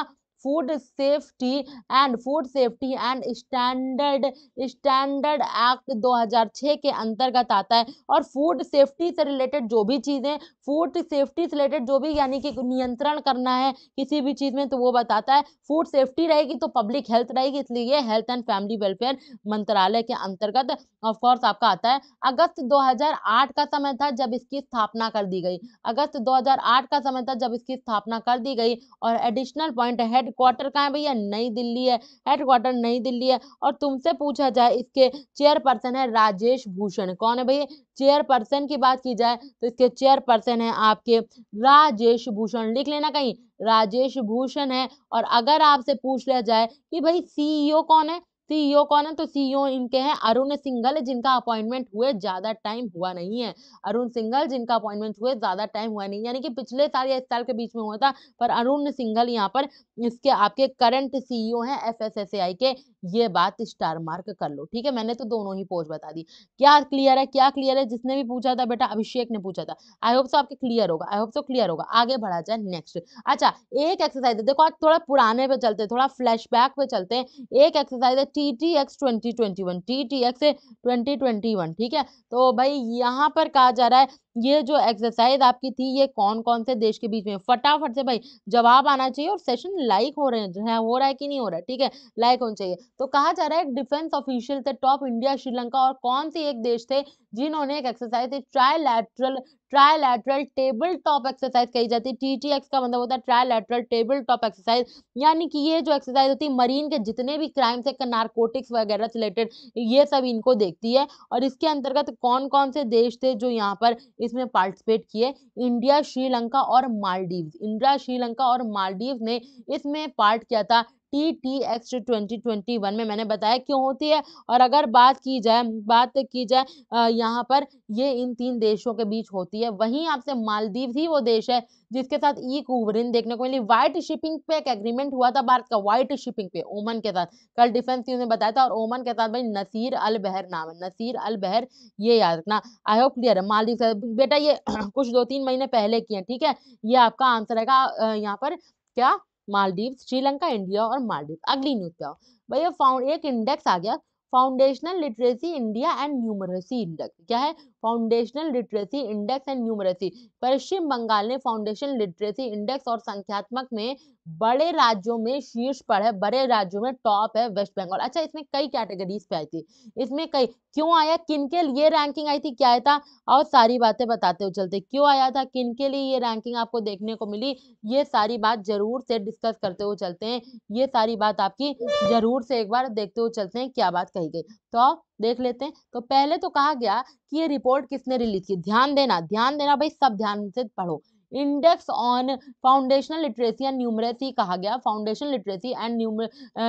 Speaker 1: food safety and food safety and standard standard act 2006 के अंतर्गत आता है और फूड सेफ्टी से रिलेटेड जो भी चीज़ें फूड सेफ्टी से रिलेटेड जो भी यानी कि नियंत्रण करना है किसी भी चीज़ में तो वो बताता है फूड सेफ्टी रहेगी तो पब्लिक हेल्थ रहेगी इसलिए ये हेल्थ एंड फैमिली वेलफेयर मंत्रालय के अंतर्गत ऑफकोर्स आपका आता है अगस्त 2008 का समय था जब इसकी स्थापना कर दी गई अगस्त 2008 का समय था जब इसकी स्थापना कर दी गई और एडिशनल पॉइंट हेड हेडक्वार्टर कहाँ है भैया नई दिल्ली है हेडक्वार्टर नई दिल्ली है और तुमसे पूछा जाए इसके चेयरपर्सन है राजेश भूषण कौन है भैया चेयरपर्सन की बात की जाए तो इसके चेयरपर्सन है आपके राजेश भूषण लिख लेना कहीं राजेश भूषण है और अगर आपसे पूछ लिया जाए कि भाई सीईओ e कौन है सीईओ e कौन है तो सीईओ e इनके हैं अरुण सिंघल जिनका अपॉइंटमेंट हुए ज्यादा टाइम हुआ नहीं है अरुण सिंघल जिनका अपॉइंटमेंट हुए ज्यादा टाइम हुआ नहीं यानी कि पिछले साल या इस साल के बीच में हुआ था पर अरुण सिंघल यहाँ पर इसके आपके करंट सीईओ e हैं एफ के ये बात स्टार मार्क कर लो ठीक है मैंने तो दोनों ही पोस्ट बता दी क्या क्लियर है क्या क्लियर है जिसने भी पूछा था बेटा अभिषेक ने पूछा था आई होप सो आपके क्लियर होगा आई होप सो क्लियर होगा आगे बढ़ा जाए नेक्स्ट अच्छा एक एक्सरसाइज है देखो आज थोड़ा पुराने पे चलते हैं थोड़ा फ्लैशबैक पे चलते हैं एक एक्सरसाइज है T T X twenty twenty one T T X twenty twenty one ठीक है तो भाई यहाँ पर कहा जा रहा है ये जो एक्सरसाइज आपकी थी ये कौन कौन से देश के बीच में फटाफट से भाई जवाब आना चाहिए और सेशन लाइक हो रहे हैं हो रहा है कि नहीं हो रहा है ठीक है लाइक होना चाहिए तो कहा जा रहा है डिफेंस ऑफिशियल थे टॉप इंडिया श्रीलंका और कौन से एक देश थे जिन्होंने एक exercise trilateral trilateral table top exercise कही जाती है टीटीएक्स का मतलब होता है ट्राइलैटरल टेबल टॉप एक्सरसाइज यानी कि ये जो एक्सरसाइज होती है मरीन के जितने भी क्राइम से नारकोटिक्स वगैरह से रिलेटेड ये सब इनको देखती है और इसके अंतर्गत कौन कौन से देश थे जो यहाँ पर इसमें पार्टिसिपेट किए इंडिया श्रीलंका और मालदीव इंडिया श्रीलंका और मालदीव ने इसमें पार्ट किया था T T X twenty twenty one में मैंने बताया क्यों होती है और अगर बात की जाए बात की जाए यहाँ पर ये इन तीन देशों के बीच होती है वहीं आपसे मालदीव ही वो देश है जिसके साथ ई कुवरिन देखने को मिली व्हाइट शिपिंग पे एक एग्रीमेंट हुआ था भारत का व्हाइट शिपिंग पे ओमन के साथ कल डिफेंस न्यूज ने बताया था और ओमन के साथ भाई नसीर अल बहर नाम है नसीर अल बहर ये याद रखना आई होप क्लियर है मालदीव से बेटा ये कुछ दो तीन महीने पहले किए ठीक है ये आपका आंसर रहेगा यहाँ पर क्या मालदीव श्रीलंका इंडिया और मालदीव अगली न्यूज क्या भैया फाउंड एक इंडेक्स आ गया foundational literacy India and numeracy index क्या है foundational literacy index and numeracy Paschim Bangal ने फाउंडेशन लिटरेसी इंडेक्स और संख्यात्मक में बड़े राज्यों में शीर्ष पर है बड़े राज्यों में टॉप है वेस्ट बंगाल अच्छा इसमें कई कैटेगरीज पे आई थी इसमें कई क्यों आया किन के लिए रैंकिंग आई थी क्या आया था और सारी बातें बताते हुए चलते क्यों आया था किन के लिए ये रैंकिंग आपको देखने को मिली ये सारी बात जरूर से डिस्कस करते हुए चलते हैं ये सारी बात आपकी जरूर से एक बार देखते हुए चलते हैं क्या बात कही गई तो देख लेते हैं तो पहले तो कहा गया कि ये रिपोर्ट किसने रिलीज की ध्यान देना ध्यान देना भाई सब ध्यान से पढ़ो index on foundational literacy and numeracy कहा गया फाउंडेशन लिटरेसी एंड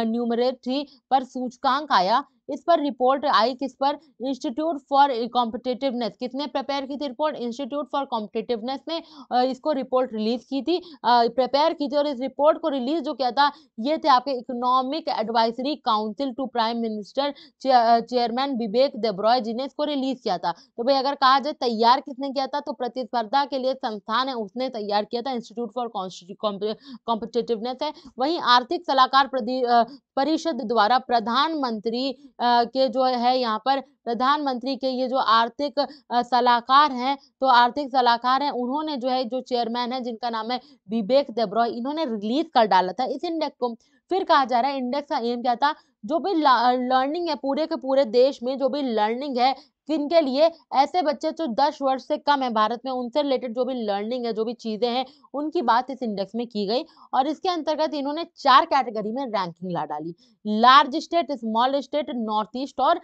Speaker 1: न्यूमरेसी पर सूचकांक आया इस पर रिपोर्ट आई किस पर इंस्टीट्यूट फॉर कॉम्पिटेटिवनेस किसने प्रिपेयर की थी रिपोर्ट इंस्टीट्यूट फॉर कॉम्पिटेटिवनेस ने इसको रिपोर्ट रिलीज की थी प्रिपेयर की थी और इस रिपोर्ट को रिलीज जो किया था ये थे आपके economic advisory council to prime minister chairman Vivek Debroy ji ने इसको रिलीज किया था तो भाई अगर कहा जाए तैयार किसने किया था तो प्रतिस्पर्धा के लिए संस्थान है उसने तैयार किया था इंस्टीट्यूट फॉर कॉम्पिटेटिवनेस है वहीं आर्थिक सलाहकार परिषद द्वारा प्रधानमंत्री के जो है यहाँ पर प्रधानमंत्री के ये जो आर्थिक सलाहकार हैं तो आर्थिक सलाहकार हैं उन्होंने जो है जो चेयरमैन है जिनका नाम है विवेक देब्रॉय इन्होंने रिलीज कर डाला था इस इंडेक्स को फिर कहा जा रहा है इंडेक्स का एम क्या था जो भी लर्निंग है पूरे के पूरे देश में जो भी लर्निंग है के लिए ऐसे बच्चे जो दस वर्ष से कम है भारत में उनसे रिलेटेड जो भी लर्निंग है जो भी चीज़ें हैं उनकी बात इस इंडेक्स में की गई और इसके अंतर्गत इन्होंने चार कैटेगरी में रैंकिंग ला डाली large state small state north east और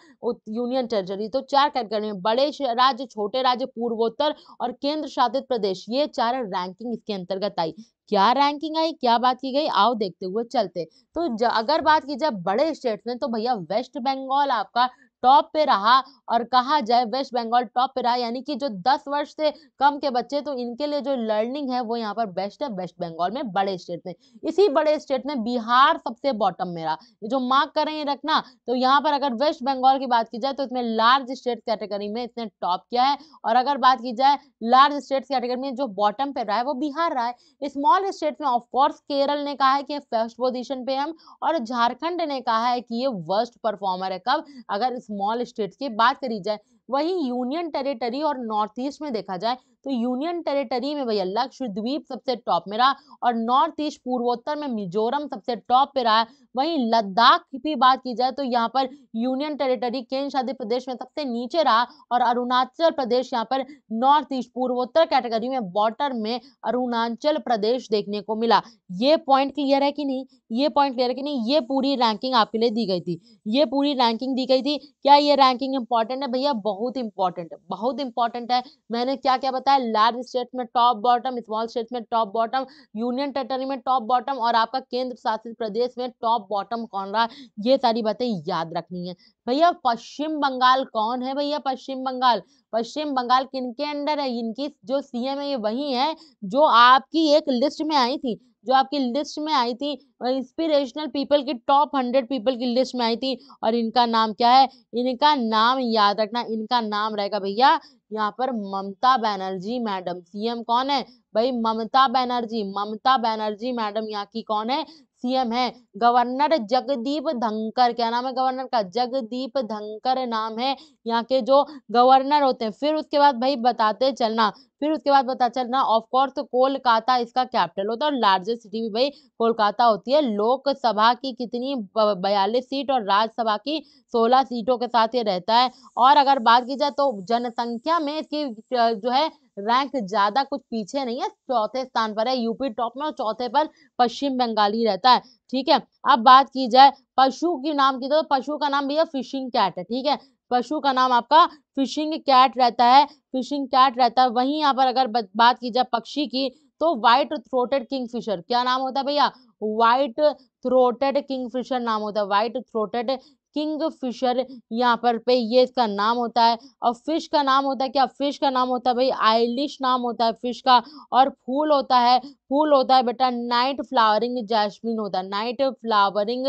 Speaker 1: यूनियन टेरिटरी तो चार कैटेगरी में बड़े राज्य छोटे राज्य पूर्वोत्तर और केंद्र शासित प्रदेश ये चार रैंकिंग इसके अंतर्गत आई क्या रैंकिंग आई क्या बात की गई आओ देखते हुए चलते तो अगर बात की जाए बड़े स्टेट्स में तो भैया वेस्ट बंगाल आपका टॉप पे रहा और कहा जाए वेस्ट बंगाल टॉप पे रहा यानी कि जो दस वर्ष से कम के बच्चे तो इनके लिए जो लर्निंग है वो यहाँ पर बेस्ट है वेस्ट बंगाल में बड़े स्टेट में इसी बड़े स्टेट में बिहार सबसे बॉटम में रहा ये जो मार्क करें ये रखना तो यहाँ पर अगर वेस्ट बंगाल की बात की जाए तो इसमें लार्ज स्टेट कैटेगरी में इसने टॉप किया है और अगर बात की जाए लार्ज स्टेट कैटेगरी में जो बॉटम पे रहा है वो बिहार रहा है स्मॉल स्टेट में ऑफकोर्स केरल ने कहा है कि फर्स्ट पोजिशन पे हम और झारखंड ने कहा है कि ये वर्स्ट परफॉर्मर है कब अगर स्मॉल स्टेट की बात करी जाए वहीं यूनियन टेरिटरी और नॉर्थ ईस्ट में देखा जाए तो यूनियन टेरिटरी में भैया लक्षद्वीप सबसे टॉप में रहा और नॉर्थ ईस्ट पूर्वोत्तर में मिजोरम सबसे टॉप पे रहा वहीं लद्दाख की बात की जाए तो यहाँ पर यूनियन टेरिटरी केंद्र शासित प्रदेश में सबसे नीचे रहा और अरुणाचल प्रदेश यहाँ पर नॉर्थ ईस्ट पूर्वोत्तर कैटेगरी में बॉर्डर में अरुणाचल प्रदेश देखने को मिला ये पॉइंट क्लियर है कि नहीं ये पॉइंट क्लियर है कि नहीं ये पूरी रैंकिंग आपके लिए दी गई थी ये पूरी रैंकिंग दी गई थी क्या ये रैंकिंग इंपॉर्टेंट है भैया बहुत इंपॉर्टेंट है बहुत इंपॉर्टेंट है मैंने क्या क्या बताया लार्ज स्टेट में टॉप बॉटम स्मॉल स्टेट में टॉप बॉटम यूनियन टेरिटरी में टॉप बॉटम और आपका केंद्र शासित प्रदेश में टॉप बॉटम कौन रहा ये सारी बातें याद रखनी है भैया पश्चिम बंगाल कौन है भैया पश्चिम बंगाल पश्चिम बंगाल किनके अंडर है इनकी जो सीएम है ये वही है जो आपकी एक लिस्ट में आई थी जो आपकी लिस्ट में आई थी इंस्पिरेशनल पीपल की टॉप हंड्रेड पीपल की लिस्ट में आई थी और इनका नाम क्या है इनका नाम याद रखना इनका नाम रहेगा भैया यहाँ पर ममता बनर्जी मैडम सीएम कौन है भाई ममता बनर्जी ममता बनर्जी मैडम यहाँ की कौन है सीएम है गवर्नर जगदीप धनकर क्या नाम है गवर्नर का जगदीप धनकर नाम है यहाँ के जो गवर्नर होते हैं फिर उसके बाद भाई बताते चलना फिर उसके बाद बता चलना ऑफकोर्स तो कोलकाता इसका कैपिटल होता है और लार्जेस्ट सिटी भी भाई कोलकाता होती है लोकसभा की कितनी बयालीस सीट और राज्यसभा की सोलह सीटों के साथ ये रहता है और अगर बात की जाए तो जनसंख्या में इसकी जो है रैंक ज्यादा कुछ पीछे नहीं है चौथे स्थान पर है यूपी टॉप में और चौथे पर पश्चिम बंगाल ही रहता है ठीक है अब बात की जाए पशु की नाम की तो पशु का नाम भी है फिशिंग कैट है ठीक है पशु का नाम आपका फिशिंग कैट रहता है फिशिंग कैट रहता है वहीं यहाँ पर अगर बात की जाए पक्षी की तो व्हाइट थ्रोटेड किंगफिशर क्या नाम होता है भैया व्हाइट थ्रोटेड किंगफिशर नाम होता है व्हाइट थ्रोटेड किंग फिशर यहाँ पर पे ये इसका नाम होता है और फिश का नाम होता है क्या फिश का नाम होता है भाई आइलिश नाम होता है फिश का और फूल होता है फूल होता है बेटा नाइट फ्लावरिंग जैस्मिन होता है नाइट फ्लावरिंग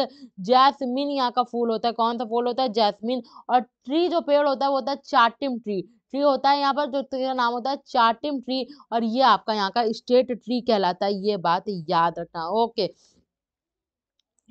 Speaker 1: जैस्मिन यहाँ का फूल होता है कौन सा फूल होता है जैस्मिन और ट्री जो पेड़ होता है वो होता है चाटिम ट्री ट्री होता है यहाँ पर जो ट्री का नाम होता है चाटिम ट्री और ये आपका यहाँ का स्टेट ट्री कहलाता है ये बात याद रखना okay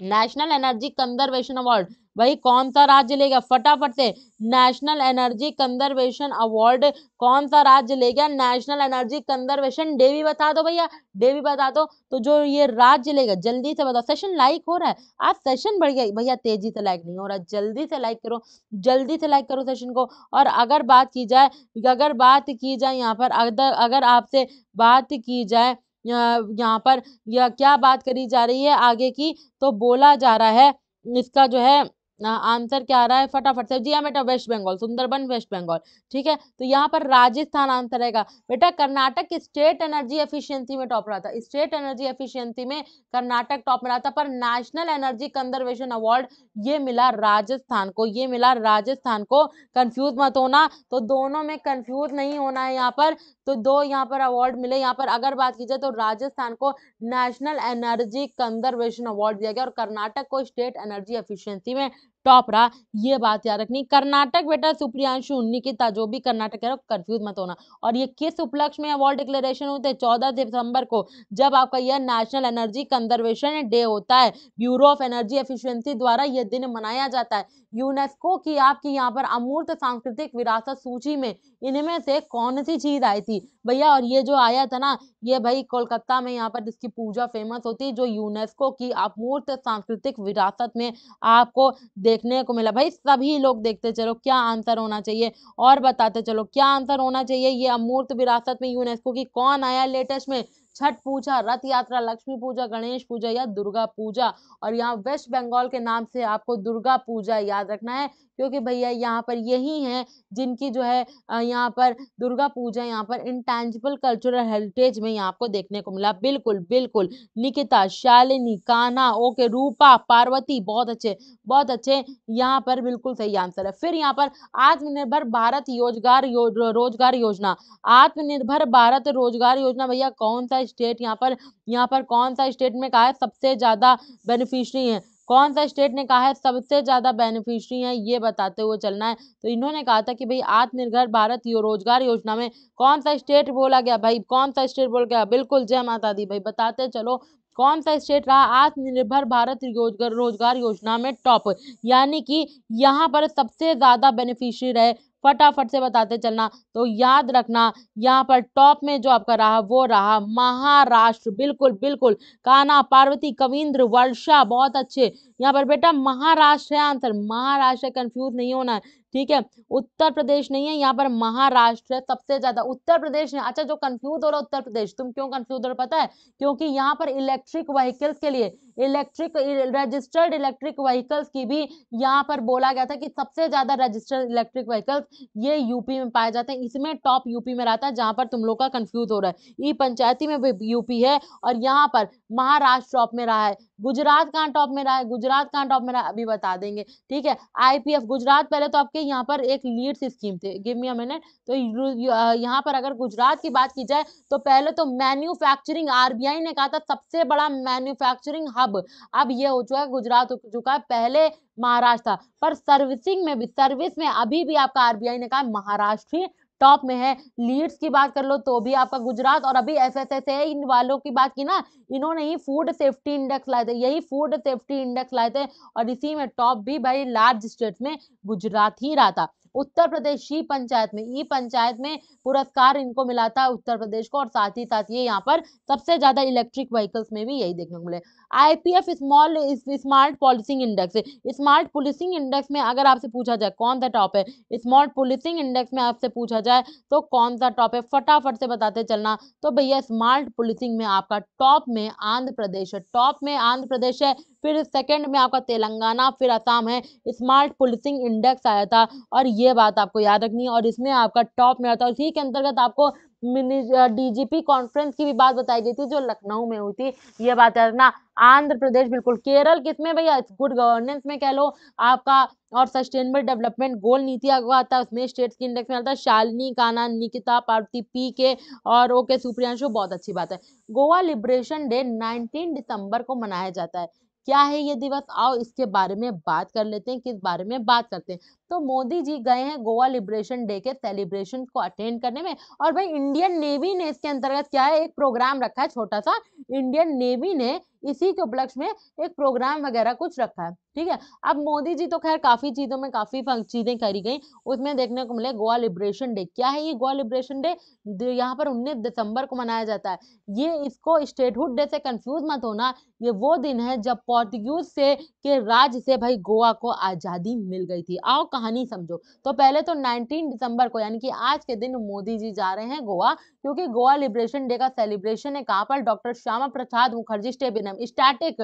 Speaker 1: national energy conservation award भाई कौन सा राज्य लेगा फटाफट से नेशनल एनर्जी कंजर्वेशन अवार्ड कौन सा राज्य ले गया नेशनल एनर्जी कंजर्वेशन डे भी बता दो भैया डे भी बता दो तो जो ये राज्य लेगा जल्दी से बताओ सेशन लाइक हो रहा है आज सेशन बढ़ गया भैया तेजी से लाइक नहीं हो रहा जल्दी से लाइक करो जल्दी से लाइक करो सेशन को और अगर बात की जाए अगर बात की जाए यहाँ पर अगर आपसे बात की जाए यहाँ पर यह क्या बात करी जा रही है आगे की तो बोला जा रहा है इसका जो है आंसर क्या आ रहा है फटाफट से जी हाँ बेटा West Bengal Sundarban West Bengal ठीक है तो यहाँ पर राजस्थान आंसर रहेगा बेटा कर्नाटक स्टेट एनर्जी एफिशिएंसी में टॉप रहा था स्टेट एनर्जी एफिशिएंसी में कर्नाटक टॉप में रहा था पर नेशनल एनर्जी कंजर्वेशन अवार्ड ये मिला राजस्थान को ये मिला राजस्थान को कन्फ्यूज मत होना तो दोनों में कन्फ्यूज नहीं होना है यहाँ पर तो दो यहाँ पर अवार्ड मिले यहाँ पर अगर बात की जाए तो राजस्थान को नेशनल एनर्जी कंजर्वेशन अवार्ड दिया गया और कर्नाटक को स्टेट एनर्जी एफिशियंसी में टॉप रहा ये बात याद रखनी कर्नाटक बेटा सुप्रियांशु निकिता जो भी कर्नाटक है कंफ्यूज मत होना और ये किस उपलक्ष्य में अवार्ड डिक्लेरेशन होते हैं चौदह दिसंबर को जब आपका यह नेशनल एनर्जी कंजर्वेशन डे होता है ब्यूरो ऑफ एनर्जी एफिशियंसी द्वारा यह दिन मनाया जाता है यूनेस्को की आपकी यहाँ पर अमूर्त सांस्कृतिक विरासत सूची में इनमें से कौन सी चीज आई थी भैया और ये जो आया था ना ये भाई कोलकाता में यहाँ पर इसकी पूजा फेमस होती है जो यूनेस्को की अमूर्त सांस्कृतिक विरासत में आपको देखने को मिला भाई सभी लोग देखते चलो क्या आंसर होना चाहिए और बताते चलो क्या आंसर होना चाहिए ये अमूर्त विरासत में यूनेस्को की कौन आया लेटेस्ट में छठ पूजा रथ यात्रा लक्ष्मी पूजा गणेश पूजा या दुर्गा पूजा और यहाँ वेस्ट बंगाल के नाम से आपको दुर्गा पूजा याद रखना है क्योंकि भैया यहाँ पर यही हैं जिनकी जो है यहाँ पर दुर्गा पूजा यहाँ पर इंटेंजिबल कल्चरल हेरिटेज में यहाँ आपको देखने को मिला बिल्कुल बिल्कुल निकिता शालिनी काना ओके रूपा पार्वती बहुत अच्छे बहुत अच्छे यहाँ पर बिल्कुल सही आंसर है फिर यहाँ पर आत्मनिर्भर भारत योजगार यो, रोजगार योजना आत्मनिर्भर भारत रोजगार योजना भैया कौन सा सा स्टेट यहाँ पर यहाँ पर कौन सा स्टेट में कहा है सबसे ज़्यादा बेनिफिशरी है कौन सा स्टेट ने कहा है सबसे ज़्यादा बेनिफिशरी है ये बताते हुए चलना है तो इन्होंने कहा था कि भाई आत्मनिर्भर भारत यो रोजगार योजना में कौन सा स्टेट बोला गया भाई कौन सा स्टेट बोला गया बिल्कुल जय माता दी भाई बताते चलो कौन सा स्टेट रहा आत्मनिर्भर भारत रोजगार योजना में टॉप यानी कि यहाँ पर सबसे ज़्यादा बेनिफिशियरी रहे फटाफट से बताते चलना तो याद रखना यहाँ पर टॉप में जो आपका रहा वो रहा महाराष्ट्र बिल्कुल बिल्कुल काना पार्वती कविंद्र वर्षा बहुत अच्छे यहाँ पर बेटा महाराष्ट्र है आंसर महाराष्ट्र कंफ्यूज नहीं होना है ठीक है उत्तर प्रदेश नहीं है यहाँ पर महाराष्ट्र है सबसे ज्यादा उत्तर प्रदेश ने अच्छा जो कंफ्यूज हो रहा है उत्तर प्रदेश तुम क्यों कंफ्यूज हो रहा पता है क्योंकि यहाँ पर इलेक्ट्रिक व्हीकल्स के लिए इलेक्ट्रिक रजिस्टर्ड इलेक्ट्रिक व्हीकल्स की भी यहाँ पर बोला गया था कि सबसे ज्यादा रजिस्टर्ड इलेक्ट्रिक व्हीकल्स ये यूपी में पाए जाते हैं इसमें टॉप यूपी में रहता है जहाँ पर तुम लोग का कंफ्यूज हो रहा है ई पंचायती में भी यूपी है और यहाँ पर महाराष्ट्र टॉप में रहा है गुजरात कहाँ टॉप में रहा है गुजरात कहाँ टॉप में रहा अभी बता देंगे ठीक है आईपीएफ गुजरात पहले तो आपके यहाँ पर एक लीड्स स्कीम थे गिव मी तो अ मिनट तो यहाँ पर अगर गुजरात की बात की जाए तो पहले तो मैन्युफैक्चरिंग आरबीआई ने कहा था सबसे बड़ा मैन्युफैक्चरिंग हब अब ये हो चुका है गुजरात हो चुका है पहले महाराष्ट्र पर सर्विसिंग में भी सर्विस में अभी भी आपका आरबीआई ने कहा महाराष्ट्र ही टॉप में है लीड्स की बात कर लो तो भी आपका गुजरात और अभी एस है इन वालों की बात की ना इन्होंने ही फूड सेफ्टी इंडेक्स लाए थे यही फूड सेफ्टी इंडेक्स लाए थे और इसी में टॉप भी भाई लार्ज स्टेट में गुजरात ही रहा था उत्तर प्रदेश ई पंचायत में ई पंचायत में पुरस्कार इनको मिला था उत्तर प्रदेश को और साथ ही साथ ये यहाँ पर सबसे ज्यादा इलेक्ट्रिक व्हीकल्स में भी यही देखने को मिले IPF small smart policing index smart policing index में अगर आपसे पूछा जाए कौन सा टॉप है स्मार्ट पुलिसिंग इंडेक्स में आपसे पूछा जाए तो कौन सा टॉप है फटाफट से बताते चलना तो भैया स्मार्ट पुलिसिंग में आपका टॉप में आंध्र प्रदेश है टॉप में आंध्र प्रदेश है फिर सेकेंड में आपका तेलंगाना फिर आसाम है स्मार्ट पुलिसिंग इंडेक्स आया था और ये ये बात आपको याद रखनी है और इसमें आपका टॉप में आता है उसी के अंतर्गत आपको डीजीपी कॉन्फ्रेंस की भी बात बताई गई थी जो लखनऊ में हुई थी ये बात याद रखना आंध्र प्रदेश बिल्कुल केरल किसमें भैया गुड गवर्नेंस में कह लो आपका और सस्टेनेबल डेवलपमेंट गोल नीति आयोग आता है उसमें स्टेट्स की इंडेक्स में आता है शालिनी काना निकिता पार्वती पी के और ओके सुप्रियांशु बहुत अच्छी बात है गोवा लिबरेशन डे 19 दिसंबर को मनाया जाता है क्या है ये दिवस आओ इसके बारे में बात कर लेते हैं किस बारे में बात करते हैं तो मोदी जी गए हैं गोवा लिबरेशन डे के सेलिब्रेशन को अटेंड करने में और भाई इंडियन नेवी ने इसके अंतर्गत क्या है एक प्रोग्राम रखा है छोटा सा इंडियन नेवी ने इसी के उपलक्ष्य में एक प्रोग्राम वगैरह कुछ रखा है ठीक है अब मोदी जी तो खैर काफ़ी चीज़ों में काफ़ी चीज़ें करी गई उसमें देखने को मिले गोवा लिबरेशन डे क्या है ये गोवा लिबरेशन डे यहाँ पर उन्नीस दिसंबर को मनाया जाता है ये इसको स्टेटहुड डे से कंफ्यूज मत होना ये वो दिन है जब पोर्तुगीज से के राज से भाई गोवा को आज़ादी मिल गई थी आओ कहानी समझो तो पहले तो 19 दिसंबर को यानी कि आज के दिन मोदी जी जा रहे हैं गोवा क्योंकि गोवा लिबरेशन डे का सेलिब्रेशन है कहाँ पर doctor Shyama Prasad Mukherjee stadium static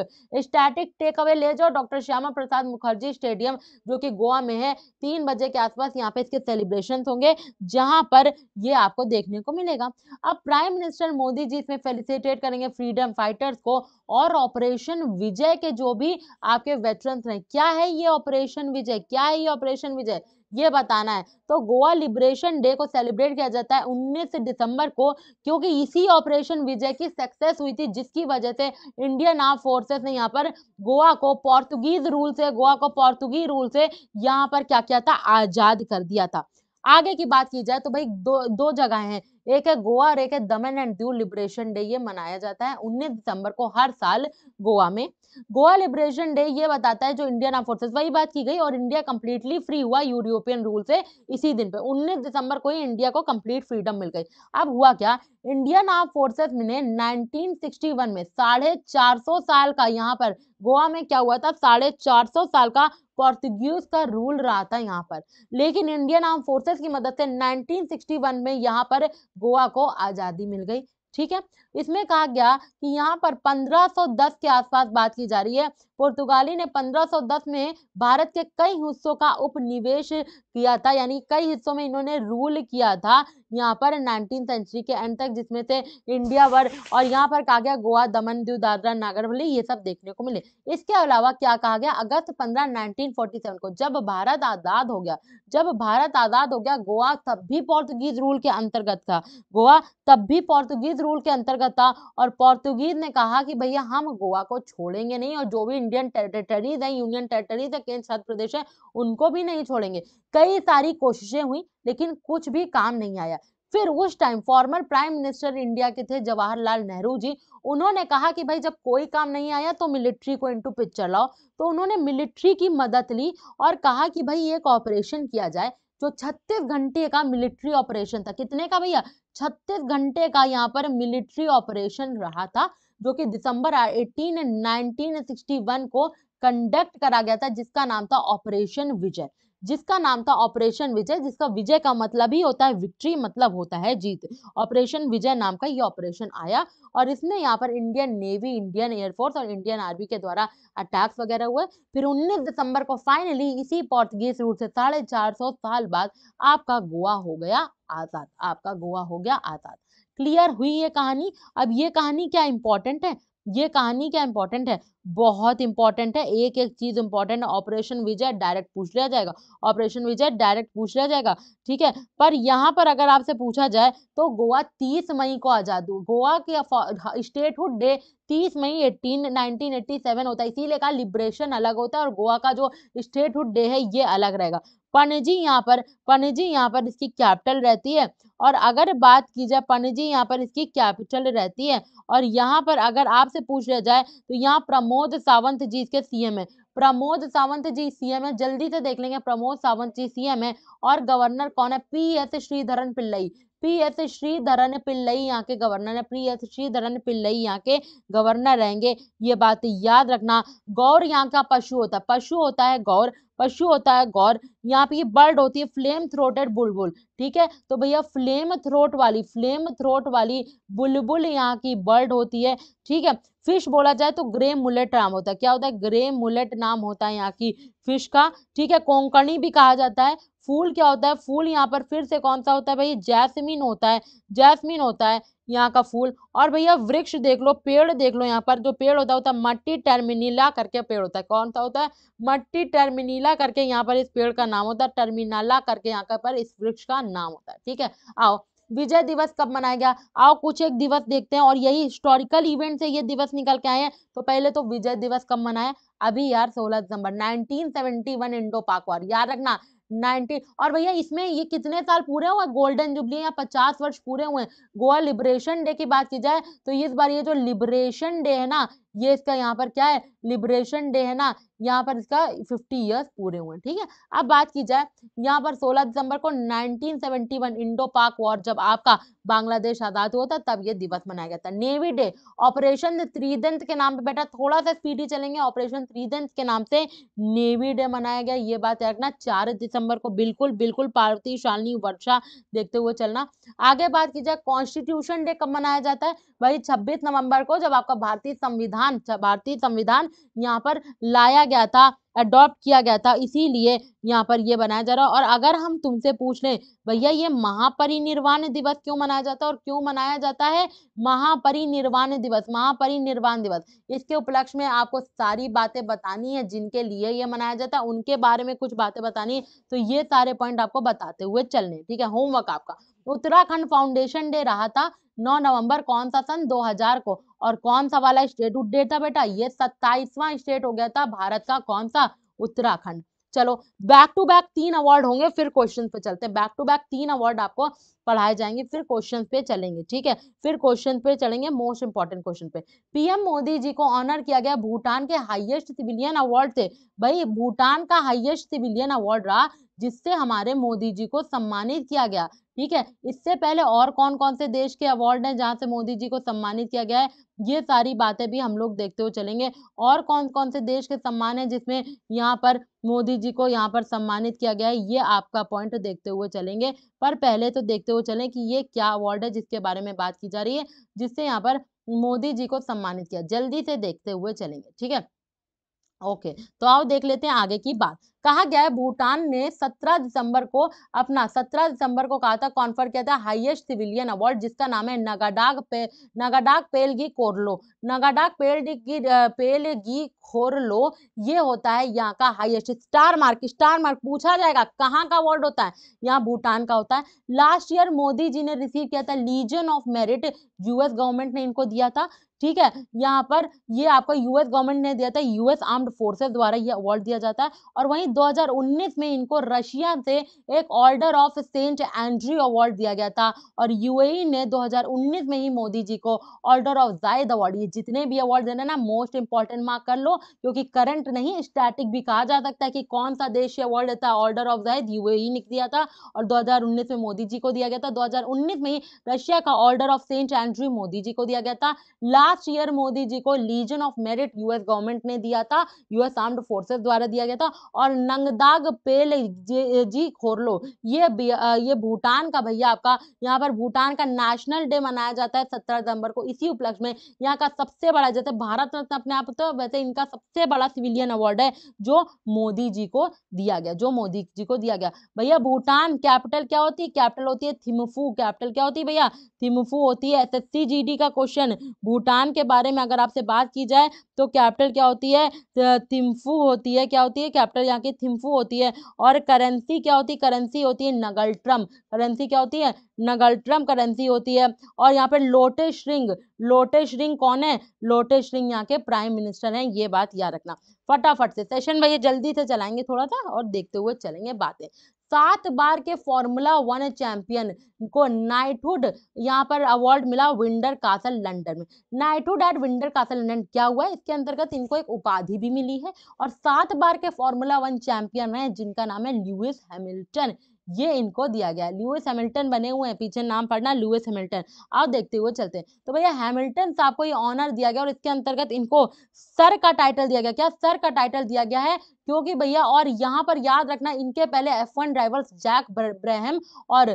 Speaker 1: static take away ले जाओ डॉक्टर श्यामा श्यामा प्रसाद मुखर्जी स्टेडियम जो कि गोवा में है तीन बजे के आसपास यहाँ पे इसके सेलिब्रेशन होंगे जहां पर ये आपको देखने को मिलेगा अब प्राइम मिनिस्टर मोदी जी इसमें फेलिसिटेट करेंगे फ्रीडम फाइटर्स को और ऑपरेशन विजय के जो भी आपके वेटरन्स हैं क्या है ये ऑपरेशन विजय क्या है ये ऑपरेशन विजय ये बताना है तो गोवा लिबरेशन डे को सेलिब्रेट किया जाता है 19 दिसंबर को क्योंकि इसी ऑपरेशन विजय की सक्सेस हुई थी जिसकी वजह से इंडियन आर्म फोर्सेस ने यहाँ पर गोवा को पोर्तुगीज रूल से गोवा को पोर्तुगीज रूल से यहाँ पर क्या किया था आज़ाद कर दिया था आगे की बात की जाए तो भाई दो दो जगह हैं एक है गोवा और एक है दमन एंड दीव लिबरेशन डे ये मनाया जाता है उन्नीस दिसंबर को हर साल गोवा में गोवा लिबरेशन डे ये बताता है जो इंडियन आर्म फोर्सेस वही बात की गई और इंडिया कंप्लीटली फ्री हुआ यूरोपियन रूल से इसी दिन पे उन्नीस दिसंबर को ही इंडिया को कंप्लीट फ्रीडम मिल गई अब हुआ क्या इंडियन आर्म फोर्सेस ने नाइनटीन में साढ़े साल का यहाँ पर गोवा में क्या हुआ था साढ़े साल का पोर्तुगीज का रूल रहा था यहाँ पर लेकिन इंडियन आर्म फोर्सेस की मदद से 1961 में यहाँ पर गोवा को आज़ादी मिल गई ठीक है इसमें कहा गया कि यहाँ पर 1510 के आसपास बात की जा रही है पुर्तगाली ने 1510 में भारत के कई हिस्सों का उपनिवेश किया था यानी कई हिस्सों में इन्होंने रूल किया था यहाँ पर नाइनटीन सेंचुरी के एंड तक जिसमें से इंडिया वर और यहाँ पर कहा गया गोवा दमन दीव दादरा नागर भले ये सब देखने को मिले इसके अलावा क्या कहा गया अगस्त पंद्रह नाइनटीन को जब भारत आज़ाद हो गया जब भारत आज़ाद हो गया गोवा तब भी पोर्तुगीज रूल के अंतर्गत था गोवा तब भी पोर्तुगीज रूल के अंतर्गत था और पोर्तुगीज ने कहा कि भैया हम गोवा को छोड़ेंगे नहीं और जो भी इंडियन टेरिटरीज हैं यूनियन टेरिटरीज है केंद्र शासित प्रदेश है उनको भी नहीं छोड़ेंगे कई सारी कोशिशें हुई लेकिन कुछ भी काम नहीं आया फिर उस time former prime minister India के थे जवाहरलाल नेहरू जी उन्होंने कहा कि भाई जब कोई काम नहीं आया तो मिलिट्री को इनटू पिक्चर लाओ तो उन्होंने मिलिट्री की मदद ली और कहा कि भाई एक ऑपरेशन किया जाए जो छत्तीस घंटे का मिलिट्री ऑपरेशन था कितने का भैया छत्तीस घंटे का यहाँ पर मिलिट्री ऑपरेशन रहा था जो कि दिसंबर एटीन नाइनटीन को कंडक्ट करा गया था जिसका नाम था ऑपरेशन विजय जिसका नाम था ऑपरेशन विजय जिसका विजय का मतलब ही होता है विक्ट्री मतलब होता है जीत ऑपरेशन विजय नाम का ये ऑपरेशन आया और इसमें यहाँ पर इंडियन नेवी इंडियन एयरफोर्स और इंडियन आर्मी के द्वारा अटैक्स वगैरह हुए फिर 19 दिसंबर को फाइनली इसी पोर्तुगीज रूट से साढ़े चार सौ साल बाद आपका गोवा हो गया आज़ाद आपका गोवा हो गया आज़ाद क्लियर हुई ये कहानी अब ये कहानी क्या इंपॉर्टेंट है ये कहानी क्या इंपॉर्टेंट है बहुत इंपॉर्टेंट है एक एक चीज इंपॉर्टेंट है ऑपरेशन विजय डायरेक्ट पूछ लिया जाएगा ऑपरेशन विजय डायरेक्ट पूछ लिया जाएगा ठीक है पर यहाँ पर अगर आपसे पूछा जाए तो गोवा तीस मई को आजाद गोवा के स्टेटहुड हाँ, डे तीस मई एटीन 1987 होता है इसीलिए कहा लिब्रेशन अलग होता है और गोवा का जो स्टेटहुड डे है ये अलग रहेगा पणजी यहाँ पर पणजी यहाँ पर इसकी कैपिटल रहती है और अगर बात की जाए पणजी यहाँ पर इसकी कैपिटल रहती है और यहाँ पर अगर आपसे पूछ लिया जाए तो यहाँ प्रमुख प्रमोद सावंत जी इसके सीएम है प्रमोद सावंत जी सीएम है जल्दी से देख लेंगे प्रमोद सावंत जी सीएम है और गवर्नर कौन है P S Sreedharan Pillai P S Sreedharan Pillai यहाँ के गवर्नर है पी एस श्रीधरन पिल्लई यहाँ के गवर्नर रहेंगे ये बात याद रखना गौर यहाँ का पशु होता है पशु होता है गौर पशु होता है गौर यहाँ पे ये बर्ड होती है फ्लेम थ्रोटेड बुलबुल ठीक है तो भैया फ्लेम थ्रोट वाली फ्लेम थ्रोट वाली बुलबुल यहाँ की बर्ड होती है ठीक है फिश बोला जाए तो ग्रे मुलेट नाम होता है क्या होता है ग्रे मुलेट नाम होता है यहाँ की फिश का ठीक है कोंकणी भी कहा जाता है फूल क्या होता है फूल यहाँ पर फिर से कौन सा होता है भैया जैस्मिन होता है जैस्मिन होता है यहाँ का फूल और भैया वृक्ष देख लो पेड़ देख लो यहाँ पर जो पेड़ होता है होता है मट्टी टर्मिनीला करके पेड़ होता है कौन सा होता है मट्टी टर्मिनीला करके यहाँ पर इस पेड़ का नाम होता है टर्मिनाला करके यहाँ का पर इस वृक्ष का नाम होता है ठीक है आओ विजय दिवस कब मनाया गया आओ कुछ एक दिवस देखते हैं और यही हिस्टोरिकल इवेंट से ये दिवस निकल के आए हैं तो पहले तो विजय दिवस कब मनाया अभी यार 16 दिसंबर 1971 इंडो पाक वार याद रखना नाइनटीन और भैया इसमें ये कितने साल पूरे हुए गोल्डन जुबली या पचास वर्ष पूरे हुए गोवा लिबरेशन डे की बात की जाए तो इस बार ये जो लिबरेशन डे है ना ये इसका यहाँ पर क्या है लिबरेशन डे है ना यहाँ पर इसका 50 इयर्स पूरे हुए ठीक है अब बात की जाए यहाँ पर 16 दिसंबर को 1971 इंडो पाक वॉर जब आपका बांग्लादेश आजाद हुआ था तब ये दिवस मनाया गया था नेवी डे ऑपरेशन त्रिदंत के नाम पे बेटा थोड़ा सा स्पीड ही चलेंगे ऑपरेशन त्रिदंत के नाम से नेवी डे मनाया गया ये बात याद रखना चार दिसंबर को बिल्कुल बिल्कुल पार्वती शालिनी वर्षा देखते हुए चलना आगे बात की जाए कॉन्स्टिट्यूशन डे कब मनाया जाता है भाई छब्बीस नवम्बर को जब आपका भारतीय संविधान संविधान भारतीय संविधान यहाँ पर लाया गया था अडॉप्ट किया गया था इसीलिए यहाँ पर ये बनाया जा रहा है और अगर हम तुमसे पूछ लें भैया ये महापरिनिर्वाण दिवस क्यों मनाया जाता है और क्यों मनाया जाता है महापरिनिर्वाण दिवस महापरिनिर्वाण दिवस इसके उपलक्ष्य में आपको सारी बातें बतानी है जिनके लिए ये मनाया जाता है उनके बारे में कुछ बातें बतानी है तो ये सारे पॉइंट आपको बताते हुए चलने ठीक है होमवर्क आपका उत्तराखंड फाउंडेशन डे रहा था 9 नवंबर कौन सा सन 2000 को और कौन सा वाला स्टेट उडेट था बेटा ये सत्ताईसवां स्टेट हो गया था भारत का कौन सा उत्तराखंड चलो बैक टू बैक तीन अवार्ड होंगे फिर क्वेश्चन पे चलते हैं बैक टू बैक तीन अवार्ड आपको पढ़ाए जाएंगे फिर क्वेश्चन पे चलेंगे ठीक है फिर क्वेश्चन पे चलेंगे मोस्ट इंपॉर्टेंट क्वेश्चन पे पीएम मोदी जी को ऑनर किया गया भूटान के हाइएस्ट सिविलियन अवार्ड से भाई भूटान का हाइएस्ट सिविलियन अवार्ड रहा जिससे हमारे मोदी जी को सम्मानित किया गया ठीक है इससे पहले और कौन कौन से देश के अवार्ड हैं जहाँ से मोदी जी को सम्मानित किया गया है ये सारी बातें भी हम लोग देखते हुए चलेंगे और कौन कौन से देश के सम्मान है जिसमें यहाँ पर मोदी जी को यहाँ पर सम्मानित किया गया है ये आपका पॉइंट देखते हुए चलेंगे पर पहले तो देखते हुए चले कि ये क्या अवार्ड है जिसके बारे में बात की जा रही है जिससे यहाँ पर मोदी जी को सम्मानित किया जल्दी से देखते हुए चलेंगे ठीक है ओके तो आओ देख लेते हैं आगे की बात कहा गया है भूटान ने 17 दिसंबर को अपना 17 दिसंबर को कहा था कॉन्फर किया था हाईएस्ट सिविलियन अवार्ड जिसका नाम है नगाडाग पे नगाडाग पेलगी कोरलो नगाडाग पेलगी पेलगी खोरलो ये होता है यहाँ का highest star mark star mark पूछा जाएगा कहाँ का अवार्ड होता है यहाँ भूटान का होता है लास्ट ईयर मोदी जी ने रिसीव किया था legion of merit US government ने इनको दिया था ठीक है यहाँ पर ये आपका यूएस गवर्नमेंट ने दिया था यूएस आर्म्ड फोर्सेस द्वारा ये अवार्ड दिया जाता है और वहीं 2019 में इनको रशिया से एक order of Saint Andrew award दिया गया था और यूएई e ने 2019 में ही मोदी जी को ऑर्डर ऑफ जायद अवार्ड ये जितने भी अवार्ड देना ना मोस्ट इंपॉर्टेंट मार्क कर लो क्योंकि करंट नहीं स्टैटिक भी कहा जा सकता है कि कौन सा देश ये अवार्ड देता है order of Zayed U A दिया था और दो में मोदी जी को दिया गया था दो में ही रशिया का order of Saint Andrew Modi ji को दिया गया था last last year Modi ji को legion of merit US government ने दिया था यूएस आर्म्ड फोर्सेस द्वारा दिया गया था और नंगदाग पेल जी खोरलो ये ये भूटान का भैया आपका यहाँ पर भूटान का नेशनल डे मनाया जाता है सत्रह दिसंबर को इसी उपलक्ष्य में यहाँ का सबसे बड़ा जैसे भारत रत्न अपने आप तो वैसे इनका सबसे बड़ा सिविलियन अवार्ड है जो मोदी जी को दिया गया जो मोदी जी को दिया गया भैया भूटान कैपिटल क्या होती है कैपिटल होती है थिम्फू कैपिटल क्या होती है भैया थिम्फू होती है एस एस का क्वेश्चन भूटान ईरान के बारे में अगर आपसे बात की जाए तो कैपिटल क्या होती है थिम्फू होती है क्या होती है कैपिटल यहाँ की थिम्फू होती है और करेंसी क्या होती है करेंसी होती है नगल्ट्रम करेंसी क्या होती है नगल्ट्रम करेंसी होती है और यहाँ पर लोटे श्रिंग लोटे श्रिंग कौन है लोटे श्रिंग यहाँ के प्राइम मिनिस्टर हैं ये बात याद रखना फटाफट से सेशन भैया जल्दी से चलाएंगे थोड़ा सा और देखते हुए चलेंगे बातें सात बार के फॉर्मूला वन चैंपियन को नाइटहुड यहाँ पर अवार्ड मिला विंडर कासल लंडन में knighthood at Windsor castle London क्या हुआ है इसके अंतर्गत इनको एक उपाधि भी मिली है और सात बार के फॉर्मूला वन चैंपियन हैं जिनका नाम है लुइस हैमिल्टन ये इनको दिया गया लुइस हैमिल्टन बने हुए हैं पीछे नाम पढ़ना लुइस हैमिल्टन आप देखते हुए चलते हैं तो भैया हैमिल्टन साहब को ये ऑनर दिया गया और इसके अंतर्गत इनको सर का टाइटल दिया गया क्या सर का टाइटल दिया गया है क्योंकि भैया और यहाँ पर याद रखना इनके पहले F one drivers Jack Brabham और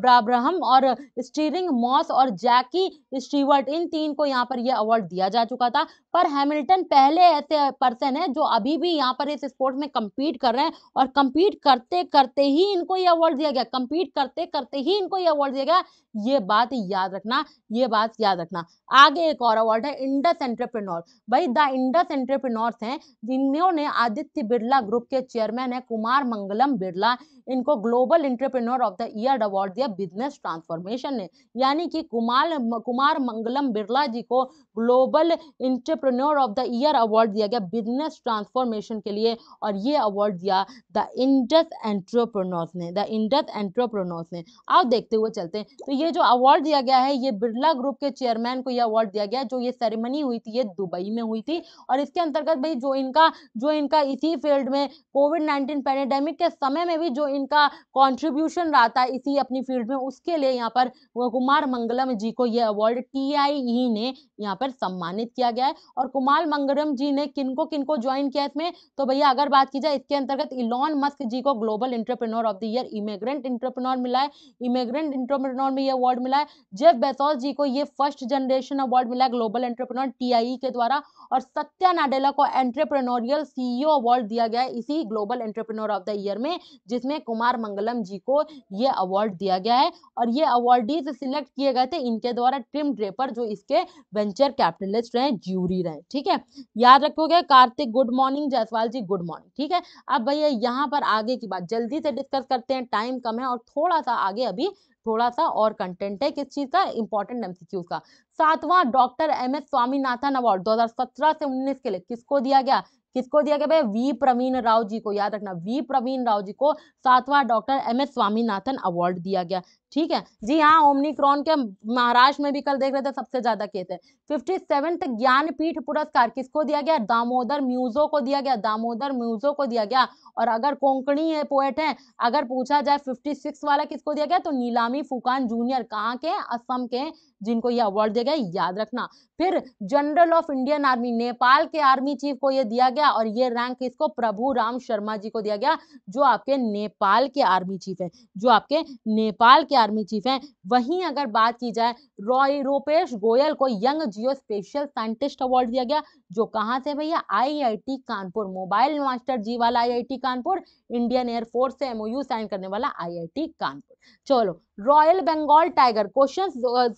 Speaker 1: ब्राब्रहम और स्टीरिंग मॉस और जैकी स्टीवर्ट इन तीन को यहाँ पर यह अवार्ड दिया जा चुका था पर हैमिल्टन पहले ऐसे पर्सन है जो अभी भी यहाँ पर इस स्पोर्ट में कम्पीट कर रहे हैं और कम्पीट करते करते ही इनको ये अवार्ड दिया गया कम्पीट करते करते ही इनको ये अवार्ड दिया गया ये बात याद रखना ये बात याद रखना आगे एक और अवार्ड है इंडस एंट्रप्रेन्योर भाई द इंडस एंट्रप्रेन्योर्स हैं जिन्होंने आदि आदित्य बिरला ग्रुप के चेयरमैन है कुमार मंगलम बिरला इनको global entrepreneur of the year award दिया बिजनेस ट्रांसफॉर्मेशन ने यानी कि कुमार कुमार मंगलम बिरला जी को global entrepreneur of the year award दिया गया बिजनेस ट्रांसफॉर्मेशन के लिए और ये अवार्ड दिया द इंडस एंट्रोप्रनोर्स ने द इंडस एंट्रोप्रनोर्स ने आप देखते हुए चलते हैं तो ये जो अवार्ड दिया गया है ये बिरला ग्रुप के चेयरमैन को यह अवार्ड दिया गया जो ये सेरेमनी हुई थी ये दुबई में हुई थी और इसके अंतर्गत भाई जो इनका जो इनका इसी फील्ड में कोविड नाइन्टीन पैनेडेमिक के समय में भी जो इनका कॉन्ट्रीब्यूशन रहा था इसी अपनी फील्ड में उसके लिए यहाँ पर कुमार मंगलम जी को यह अवार्ड टीआईई ने यहाँ पर सम्मानित किया गया है और कुमार मंगलम जी ने किनको किनको ज्वाइन किया इसमें तो भैया अगर बात की जाए इसके अंतर्गत इलॉन मस्क जी को global entrepreneur of the year immigrant entrepreneur मिला है इमेग्रेंट इंटरप्रेन्योर में यह अवार्ड मिला है जेफ बेसोस जी को ये फर्स्ट जनरेशन अवार्ड मिला है ग्लोबल एंटरप्रेन्योर टीआईई के द्वारा और सत्या नाडेला को एंटरप्रेन्योरियल सीईओ अवार्ड दिया गया है इसी global entrepreneur of the year में जिसमें कुमार मंगलम जी को ये अवार्ड दिया गया है और ये अवार्डीज सिलेक्ट किए गए थे इनके द्वारा ट्रिम ड्रेपर जो इसके वेंचर कैपिटलिस्ट रहे ज्यूरी रहे ठीक है याद रखोगे Kartik good morning Jaiswal ji good morning ठीक है अब भैया यहाँ पर आगे की बात जल्दी से डिस्कस करते हैं टाइम कम है और थोड़ा सा आगे अभी थोड़ा सा और कंटेंट है किस चीज़ का इंपॉर्टेंट एमसीक्यू का सातवां doctor M S Swaminathan award 2017 से 19 के लिए किसको दिया गया किसको दिया गया भाई वी प्रवीण राव जी को याद रखना वी प्रवीण राव जी को सातवां doctor M S Swaminathan award दिया गया ठीक है जी हाँ ओमनिक्रॉन के महाराष्ट्र में भी कल देख रहे थे सबसे ज्यादा केस है फिफ्टी सेवेंथ ज्ञानपीठ पुरस्कार किसको दिया गया दामोदर म्यूजो को दिया गया दामोदर म्यूजो को दिया गया और अगर कोंकणी है पोएट है अगर पूछा जाए फिफ्टी सिक्स वाला किसको दिया गया तो नीलामी फुकान जूनियर कहाँ के असम के जिनको ये अवार्ड दिया गया याद रखना फिर general of Indian army Nepal के आर्मी चीफ को यह दिया गया गया और ये रैंक इसको प्रभु राम शर्मा जी को दिया गया जो आपके नेपाल के आर्मी चीफ है जो आपके नेपाल के आर्मी चीफ है वहीं अगर बात की जाए रॉय रूपेश गोयल को young geo special scientist award दिया गया जो कहाँ से भैया IIT Kanpur mobile master ji वाला आईआईटी कानपुर इंडियन एयरफोर्स से एमओयू साइन करने वाला आईआईटी कानपुर चलो रॉयल बंगाल टाइगर क्वेश्चन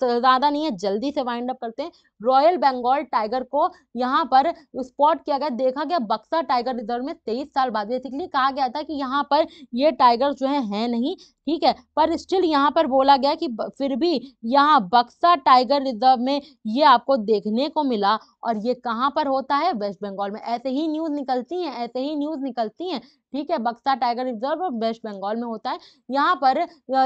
Speaker 1: ज्यादा नहीं है जल्दी से वाइंड अप करते हैं रॉयल बंगाल टाइगर को यहाँ पर स्पॉट किया गया देखा गया बक्सा टाइगर रिजर्व में तेईस साल बाद बेसिकली कहा गया था कि यहाँ पर ये टाइगर जो है, है नहीं ठीक है पर स्टिल यहाँ पर बोला गया कि फिर भी यहाँ बक्सा टाइगर रिजर्व में ये आपको देखने को मिला और ये कहाँ पर पर होता है वेस्ट बंगाल में ऐसे ही न्यूज़ निकलती हैं ऐसे ही न्यूज़ निकलती हैं ठीक है बक्सा टाइगर रिजर्व वेस्ट बंगाल में होता है यहाँ पर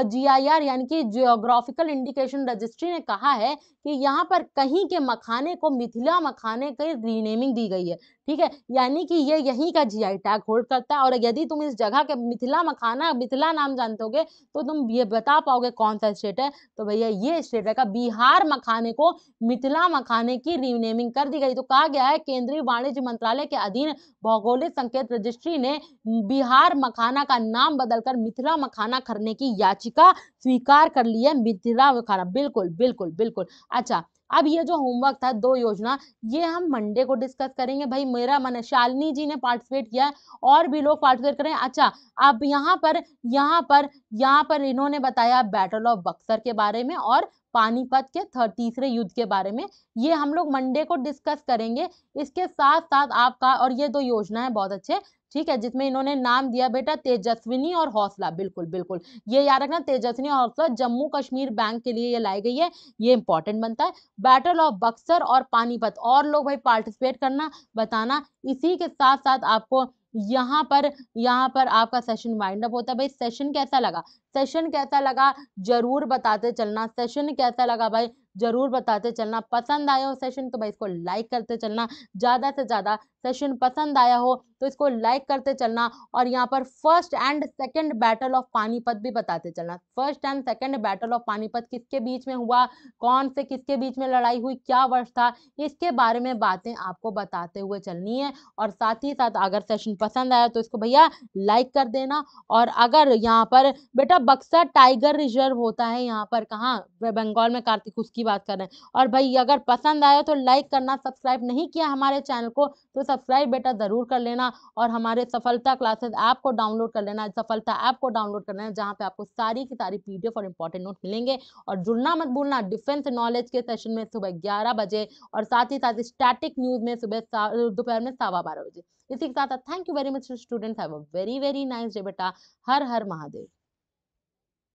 Speaker 1: जीआईआर यानी कि जियोग्राफिकल इंडिकेशन रजिस्ट्री ने कहा है कि यहाँ पर कहीं के मखाने को मिथिला मखाने की रीनेमिंग दी गई है ठीक है यानी कि ये यहीं का जीआई टैग होल्ड करता है और यदि तुम इस जगह के मिथिला मखाना मिथिला नाम जानते होगे तो तुम ये बता पाओगे कौन सा स्टेट है तो भैया ये स्टेट है बिहार मखाने को मिथिला मखाने की रीनेमिंग कर दी गई तो कहा गया है केंद्रीय वाणिज्य मंत्रालय के अधीन भौगोलिक संकेत रजिस्ट्री ने बिहार मखाना का नाम बदलकर मिथिला मखाना करने की याचिका स्वीकार कर ली है मिथिला मखाना बिल्कुल बिल्कुल बिल्कुल अच्छा अब ये जो होमवर्क था दो योजना ये हम मंडे को डिस्कस करेंगे भाई मेरा मन है शालिनी जी ने पार्टिसिपेट किया है और भी लोग पार्टिसिपेट करें अच्छा अब यहाँ पर यहाँ पर यहाँ पर इन्होंने बताया बैटल ऑफ बक्सर के बारे में और पानीपत के थर्ड तीसरे युद्ध के बारे में ये हम लोग मंडे को डिस्कस करेंगे इसके साथ साथ आपका और ये दो योजना है बहुत अच्छे ठीक है जिसमें इन्होंने नाम दिया बेटा तेजस्विनी और हौसला बिल्कुल बिल्कुल ये याद रखना तेजस्विनी और हौसला जम्मू कश्मीर बैंक के लिए ये लाई गई है ये इंपॉर्टेंट बनता है बैटल ऑफ बक्सर और पानीपत और लोग भाई पार्टिसिपेट करना बताना इसी के साथ साथ आपको यहाँ पर यहाँ पर आपका सेशन वाइंड अप होता है भाई सेशन कैसा लगा सेशन कैसा लगा जरूर बताते चलना सेशन कैसा लगा भाई ज़रूर बताते चलना पसंद आया हो सेशन तो भाई इसको लाइक करते चलना ज़्यादा से ज़्यादा सेशन पसंद आया हो तो इसको लाइक करते चलना और यहाँ पर first and second battle of Panipat भी बताते चलना first and second battle of Panipat किसके बीच में हुआ कौन से किसके बीच में लड़ाई हुई क्या वर्ष था इसके बारे में बातें आपको बताते हुए चलनी है और साथ ही साथ अगर सेशन पसंद आया तो इसको भैया लाइक कर देना और अगर यहाँ पर बेटा बक्सर टाइगर रिजर्व होता है यहाँ पर कहाँ बंगाल में कार्तिक उसकी बात कर रहे हैं और भाई अगर पसंद आया तो लाइक करना सब्सक्राइब नहीं किया हमारे चैनल को तो सब्सक्राइब बेटा ज़रूर कर लेना और हमारे सफलता क्लासेस ऐप को डाउनलोड कर लेना सफलता ऐप को डाउनलोड कर लेना जहाँ पे आपको सारी की सारी पी और इंपॉर्टेंट नोट मिलेंगे और जुड़ना मत भूलना डिफेंस नॉलेज के सेशन में सुबह ग्यारह बजे और साथ ही साथ स्टैटिक न्यूज़ में सुबह दोपहर में सवा बारह बजे इसी के साथ thank you very much students have a very very nice day बेटा हर हर महादेव